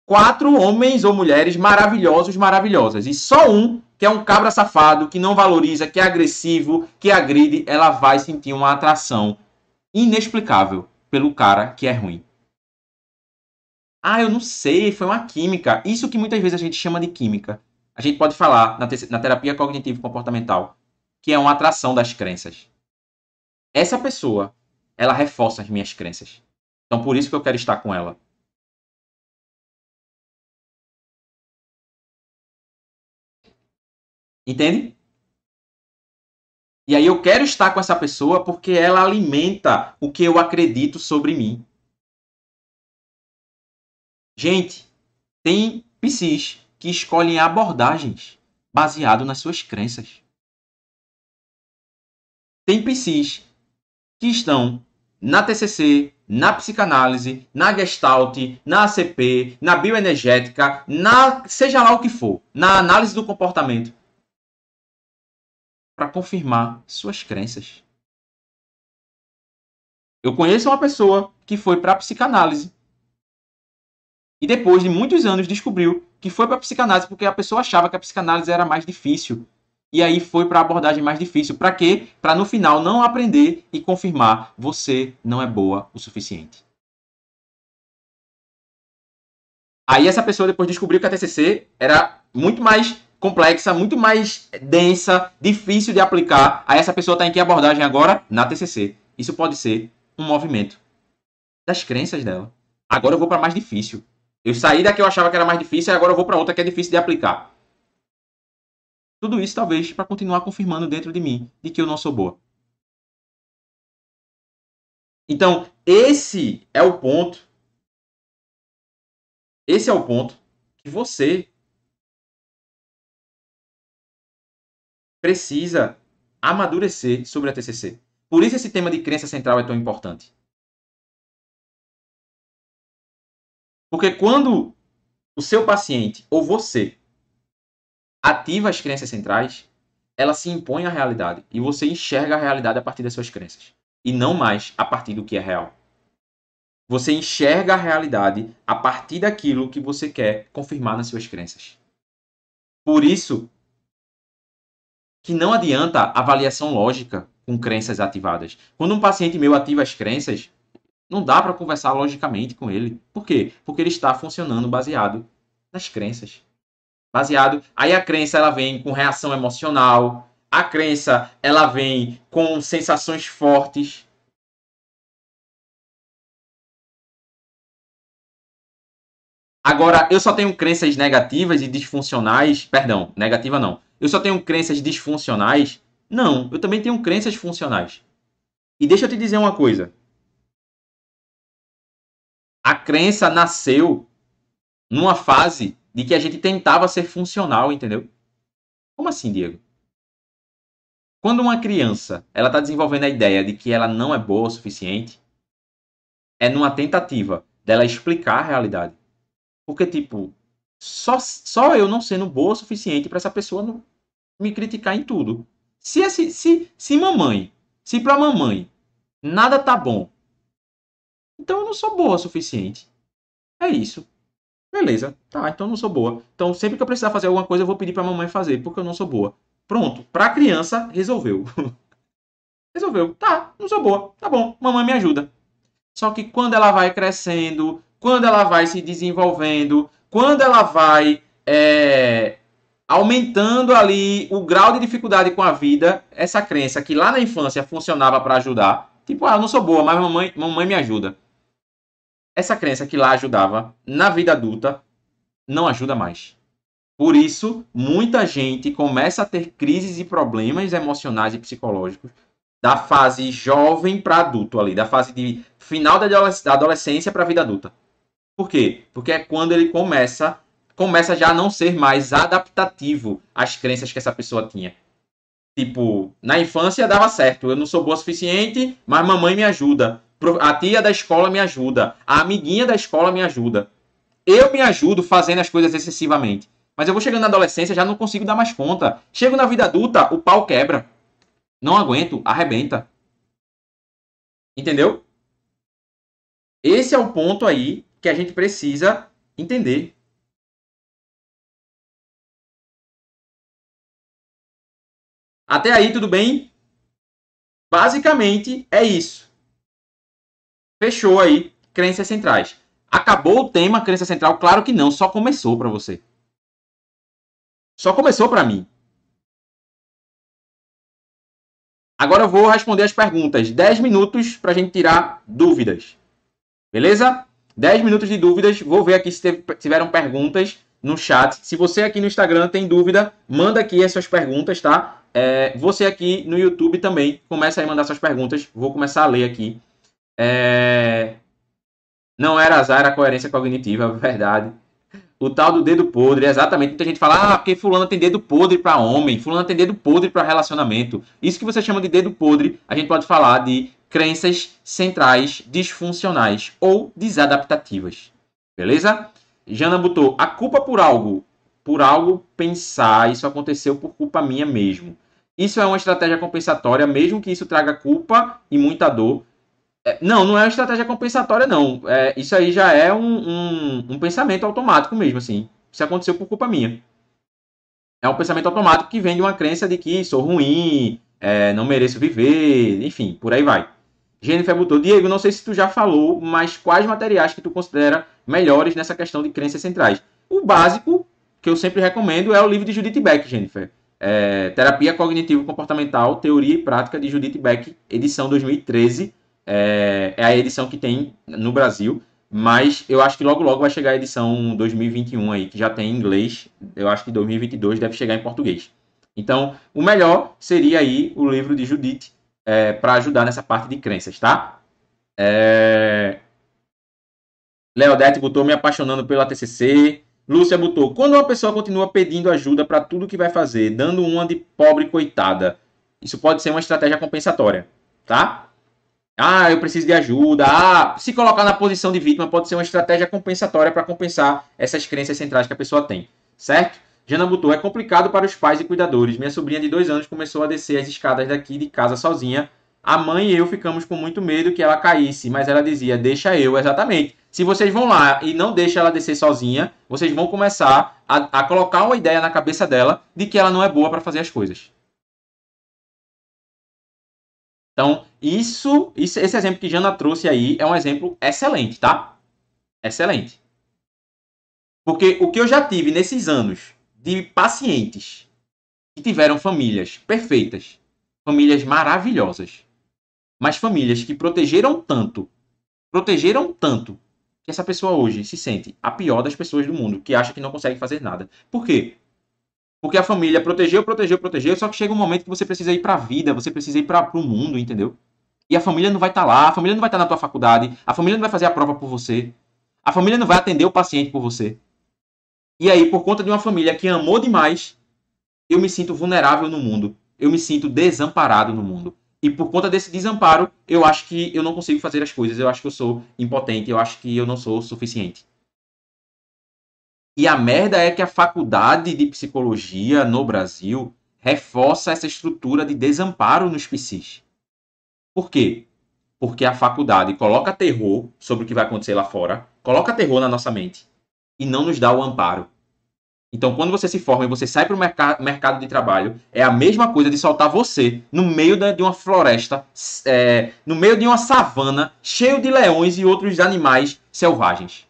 Speaker 1: quatro homens ou mulheres maravilhosos, maravilhosas, e só um que é um cabra safado, que não valoriza, que é agressivo, que agride, ela vai sentir uma atração inexplicável pelo cara que é ruim. Ah, eu não sei, foi uma química. Isso que muitas vezes a gente chama de química a gente pode falar na, te na terapia cognitivo-comportamental que é uma atração das crenças.
Speaker 2: Essa pessoa, ela reforça as minhas crenças. Então, por isso que eu quero estar com ela. Entende? E aí eu quero estar com essa pessoa porque ela alimenta o que eu acredito sobre mim. Gente, tem psis que escolhem abordagens baseado nas suas crenças. Tem
Speaker 1: psis que estão na TCC, na psicanálise, na gestalt, na ACP, na bioenergética, na seja lá o que for, na
Speaker 2: análise do comportamento, para confirmar suas crenças. Eu conheço uma pessoa que foi para psicanálise e depois de muitos anos descobriu que foi para psicanálise porque a pessoa achava
Speaker 1: que a psicanálise era mais difícil. E aí foi para a abordagem mais difícil. Para quê? Para no final não
Speaker 2: aprender e confirmar você não é boa o suficiente. Aí essa pessoa depois descobriu que a TCC era muito mais
Speaker 1: complexa, muito mais densa, difícil de aplicar. Aí essa pessoa está em que abordagem agora? Na TCC. Isso pode ser um movimento das crenças dela. Agora eu vou para mais difícil. Eu saí da que eu achava que era mais difícil e agora eu vou para outra que é difícil de aplicar.
Speaker 2: Tudo isso talvez para continuar confirmando dentro de mim de que eu não sou boa. Então, esse é o ponto. Esse é o ponto que você precisa amadurecer sobre a TCC. Por isso esse tema de crença central é tão importante. Porque quando o seu paciente ou você
Speaker 1: ativa as crenças centrais, ela se impõe à realidade e você enxerga a realidade a partir das suas crenças e não mais a partir do que é real. Você enxerga a realidade a partir daquilo que você quer confirmar nas suas crenças. Por isso que não adianta avaliação lógica com crenças ativadas. Quando um paciente meu ativa as crenças, não dá para conversar logicamente com ele. Por quê? Porque ele está funcionando baseado nas crenças. Baseado. Aí
Speaker 2: a crença ela vem com reação emocional. A crença ela vem com sensações fortes. Agora, eu só tenho crenças negativas e disfuncionais.
Speaker 1: Perdão, negativa não. Eu só tenho crenças disfuncionais? Não, eu também tenho crenças funcionais. E deixa eu te dizer uma coisa a crença nasceu numa fase de que a gente tentava ser funcional, entendeu? Como assim, Diego? Quando uma criança ela está desenvolvendo a ideia de que ela não é boa o suficiente, é numa tentativa dela explicar a realidade. Porque, tipo, só, só eu não sendo boa o suficiente para essa pessoa não, me criticar em tudo. Se, se, se mamãe, se pra mamãe nada tá bom então eu não sou boa o suficiente. É isso. Beleza, tá, então eu não sou boa. Então sempre que eu precisar fazer alguma coisa, eu vou pedir pra mamãe fazer, porque eu não sou boa. Pronto, pra criança, resolveu. resolveu, tá, não sou boa, tá bom, mamãe me ajuda. Só que quando ela vai crescendo, quando ela vai se desenvolvendo, quando ela vai é, aumentando ali o grau de dificuldade com a vida, essa crença que lá na infância funcionava para ajudar, tipo, ah, eu não sou boa, mas mamãe, mamãe me ajuda essa crença que lá ajudava na vida adulta não ajuda mais. Por isso, muita gente começa a ter crises e problemas emocionais e psicológicos da fase jovem para adulto ali, da fase de final da adolescência para a vida adulta. Por quê? Porque é quando ele começa começa já a não ser mais adaptativo às crenças que essa pessoa tinha. Tipo, na infância dava certo, eu não sou boa o suficiente, mas mamãe me ajuda a tia da escola me ajuda, a amiguinha da escola me ajuda. Eu me ajudo fazendo as coisas excessivamente. Mas eu vou chegando na adolescência, já não consigo dar mais conta. Chego na vida adulta, o pau quebra. Não aguento, arrebenta.
Speaker 2: Entendeu? Esse é o ponto aí que a gente precisa entender. Até aí, tudo bem? Basicamente é isso. Fechou aí crenças centrais. Acabou o tema crença central? Claro que não, só começou para você. Só começou para mim. Agora eu vou responder as perguntas. 10 minutos para a gente tirar dúvidas. Beleza? 10
Speaker 1: minutos de dúvidas. Vou ver aqui se tiveram perguntas no chat. Se você aqui no Instagram tem dúvida, manda aqui as suas perguntas, tá? É, você aqui no YouTube também começa a mandar suas perguntas. Vou começar a ler aqui é... Não era azar, era coerência cognitiva, verdade. O tal do dedo podre, exatamente. Muita gente fala, ah, porque fulano tem dedo podre para homem, fulano tem dedo podre para relacionamento. Isso que você chama de dedo podre, a gente pode falar de crenças centrais disfuncionais ou desadaptativas. Beleza? Jana botou a culpa por algo, por algo pensar, isso aconteceu por culpa minha mesmo. Isso é uma estratégia compensatória, mesmo que isso traga culpa e muita dor. É, não, não é uma estratégia compensatória, não. É, isso aí já é um, um, um, pensamento automático mesmo, assim. Isso aconteceu por culpa minha. É um pensamento automático que vem de uma crença de que sou ruim, é, não mereço viver, enfim, por aí vai. Jennifer botou, Diego, não sei se tu já falou, mas quais materiais que tu considera melhores nessa questão de crenças centrais? O básico, que eu sempre recomendo, é o livro de Judith Beck, Jennifer. É, Terapia Cognitivo-Comportamental, Teoria e Prática de Judith Beck, edição 2013 é, é a edição que tem no Brasil. Mas eu acho que logo logo vai chegar a edição 2021 aí, que já tem em inglês. Eu acho que 2022 deve chegar em português. Então, o melhor seria aí o livro de Judith é, para ajudar nessa parte de crenças, tá? É... Leodete botou me apaixonando pela TCC. Lúcia botou, quando uma pessoa continua pedindo ajuda para tudo que vai fazer, dando uma de pobre coitada, isso pode ser uma estratégia compensatória, tá? Ah, eu preciso de ajuda. Ah, se colocar na posição de vítima pode ser uma estratégia compensatória para compensar essas crenças centrais que a pessoa tem, certo? Jana botou, é complicado para os pais e cuidadores. Minha sobrinha de dois anos começou a descer as escadas daqui de casa sozinha. A mãe e eu ficamos com muito medo que ela caísse, mas ela dizia, deixa eu, exatamente. Se vocês vão lá e não deixam ela descer sozinha, vocês vão começar a, a colocar uma ideia na cabeça dela
Speaker 2: de que ela não é boa para fazer as coisas. Então, isso, isso, esse exemplo que Jana trouxe aí é um exemplo excelente, tá?
Speaker 1: Excelente. Porque o que eu já tive nesses anos de pacientes que tiveram famílias perfeitas, famílias maravilhosas, mas famílias que protegeram tanto, protegeram tanto, que essa pessoa hoje se sente a pior das pessoas do mundo, que acha que não consegue fazer nada. Por quê? Porque a família protegeu, protegeu, protegeu, só que chega um momento que você precisa ir para a vida, você precisa ir para o mundo, entendeu? E a família não vai estar tá lá, a família não vai estar tá na tua faculdade, a família não vai fazer a prova por você, a família não vai atender o paciente por você. E aí, por conta de uma família que amou demais, eu me sinto vulnerável no mundo, eu me sinto desamparado no mundo. E por conta desse desamparo, eu acho que eu não consigo fazer as coisas, eu acho que eu sou impotente, eu acho que eu não sou suficiente. E a merda é que a faculdade de psicologia no Brasil reforça essa estrutura de desamparo nos psis. Por quê? Porque a faculdade coloca terror sobre o que vai acontecer lá fora, coloca terror na nossa mente e não nos dá o amparo. Então, quando você se forma e você sai para o merc mercado de trabalho, é a mesma coisa de soltar você no meio da, de uma floresta, é, no meio de uma savana, cheio de leões e outros animais selvagens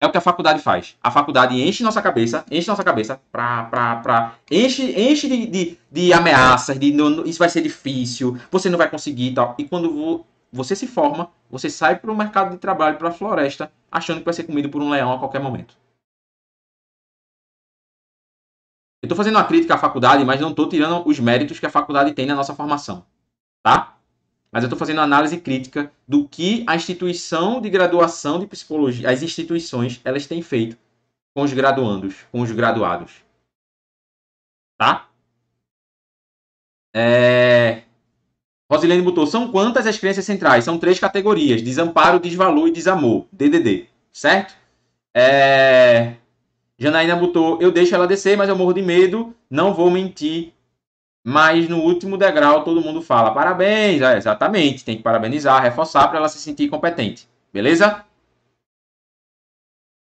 Speaker 1: é o que a faculdade faz. A faculdade enche nossa cabeça, enche nossa cabeça, pra, pra, pra, enche, enche de, de, de ameaças, de não, isso vai ser difícil, você não vai conseguir e tal. E quando você se forma, você sai para o mercado de trabalho, para a floresta,
Speaker 2: achando que vai ser comido por um leão a qualquer momento. Eu estou fazendo uma crítica à faculdade, mas não estou tirando os méritos que a faculdade tem na nossa formação,
Speaker 1: tá? mas eu estou fazendo análise crítica do que a instituição de graduação de
Speaker 2: psicologia, as instituições, elas têm feito com os graduandos, com os graduados. Tá? É...
Speaker 1: Rosilene botou, são quantas as crenças centrais? São três categorias, desamparo, desvalor e desamor, DDD, certo? É... Janaína botou, eu deixo ela descer, mas eu morro de medo, não vou mentir, mas no último degrau todo mundo fala parabéns, é, exatamente, tem que parabenizar, reforçar para ela se sentir competente, beleza?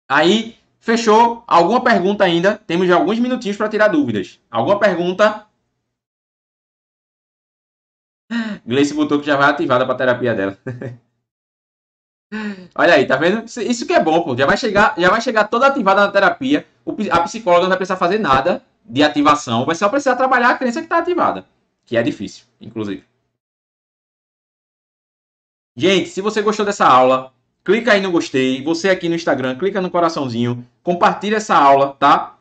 Speaker 2: Aí, fechou? Alguma pergunta ainda? Temos alguns minutinhos para tirar dúvidas. Alguma pergunta? Gleice botou que já vai ativada para terapia dela. Olha aí, tá vendo?
Speaker 1: Isso que é bom, pô. Já vai chegar, já vai chegar toda ativada na terapia. A psicóloga não vai precisar fazer nada de ativação, vai só precisar trabalhar a crença que está ativada, que é difícil, inclusive. Gente, se você gostou dessa aula, clica aí no gostei. Você aqui no Instagram, clica no coraçãozinho, compartilha essa aula, tá?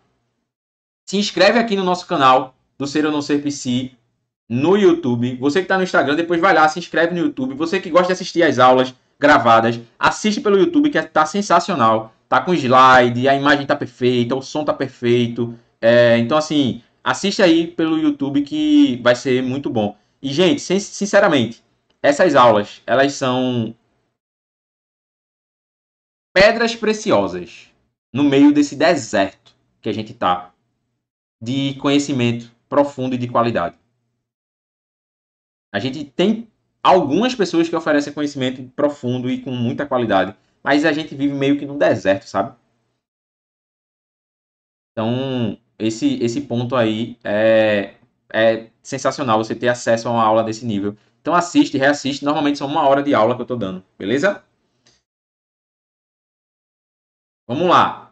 Speaker 1: Se inscreve aqui no nosso canal do Ser ou Não Ser PC no YouTube. Você que está no Instagram, depois vai lá, se inscreve no YouTube. Você que gosta de assistir as aulas gravadas, assiste pelo YouTube que está é- sensacional. Tá com slide, a imagem tá perfeita, o som tá perfeito. É, então, assim, assiste aí pelo YouTube que vai ser muito bom. E, gente, sinceramente, essas aulas, elas são pedras preciosas no meio desse deserto que a gente tá de conhecimento profundo e de qualidade. A gente tem algumas pessoas que oferecem conhecimento profundo e com muita qualidade, mas a gente vive meio que num deserto, sabe? Então, esse, esse ponto aí é, é sensacional você ter acesso a uma aula desse nível.
Speaker 2: Então assiste, reassiste. Normalmente são uma hora de aula que eu estou dando, beleza? Vamos lá.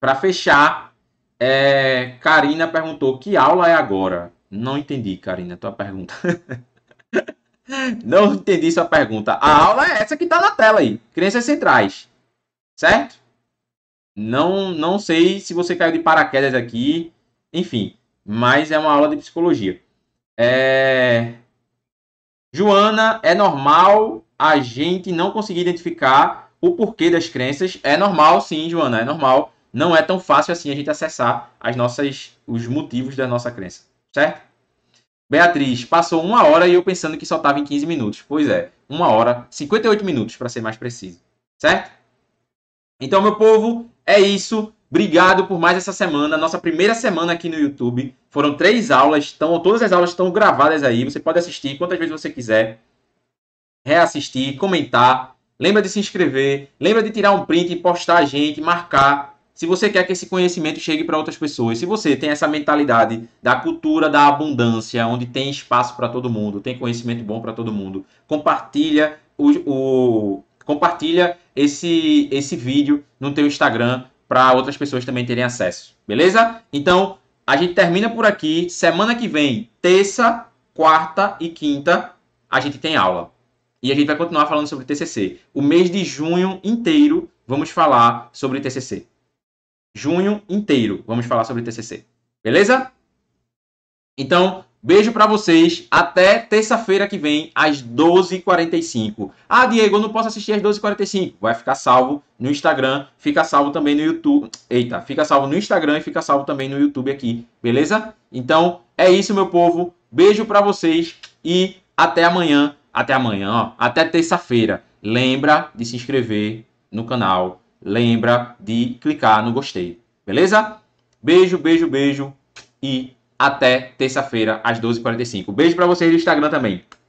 Speaker 2: Para fechar,
Speaker 1: é, Karina perguntou que aula é agora. Não entendi, Karina, tua pergunta. Não entendi sua pergunta. A aula é essa que está na tela aí. Crenças centrais. Certo? Não, não sei se você caiu de paraquedas aqui, enfim, mas é uma aula de psicologia. É... Joana, é normal a gente não conseguir identificar o porquê das crenças? É normal, sim, Joana, é normal. Não é tão fácil assim a gente acessar as nossas, os motivos da nossa crença, certo? Beatriz, passou uma hora e eu pensando que só estava em 15 minutos. Pois é, uma hora, 58 minutos para ser mais preciso, certo? Então, meu povo, é isso. Obrigado por mais essa semana, nossa primeira semana aqui no YouTube. Foram três aulas, estão, todas as aulas estão gravadas aí. Você pode assistir quantas vezes você quiser, reassistir, comentar. Lembra de se inscrever, lembra de tirar um print, postar a gente, marcar. Se você quer que esse conhecimento chegue para outras pessoas, se você tem essa mentalidade da cultura da abundância, onde tem espaço para todo mundo, tem conhecimento bom para todo mundo, compartilha o, o compartilha esse, esse vídeo no teu Instagram para outras pessoas também terem acesso, beleza? Então, a gente termina por aqui. Semana que vem, terça, quarta e quinta, a gente tem aula. E a gente vai continuar falando sobre TCC. O mês de junho inteiro vamos falar sobre TCC. Junho inteiro vamos falar sobre TCC. Beleza? Então, Beijo para vocês. Até terça-feira que vem, às 12h45. Ah, Diego, eu não posso assistir às 12h45. Vai ficar salvo no Instagram, fica salvo também no YouTube. Eita, fica salvo no Instagram e fica salvo também no YouTube aqui, beleza? Então, é isso, meu povo. Beijo para vocês e até amanhã. Até amanhã, ó. Até terça-feira. Lembra de se inscrever no canal. Lembra de clicar no gostei, beleza? Beijo, beijo,
Speaker 2: beijo e até terça-feira às 12h45. Beijo para vocês no Instagram também.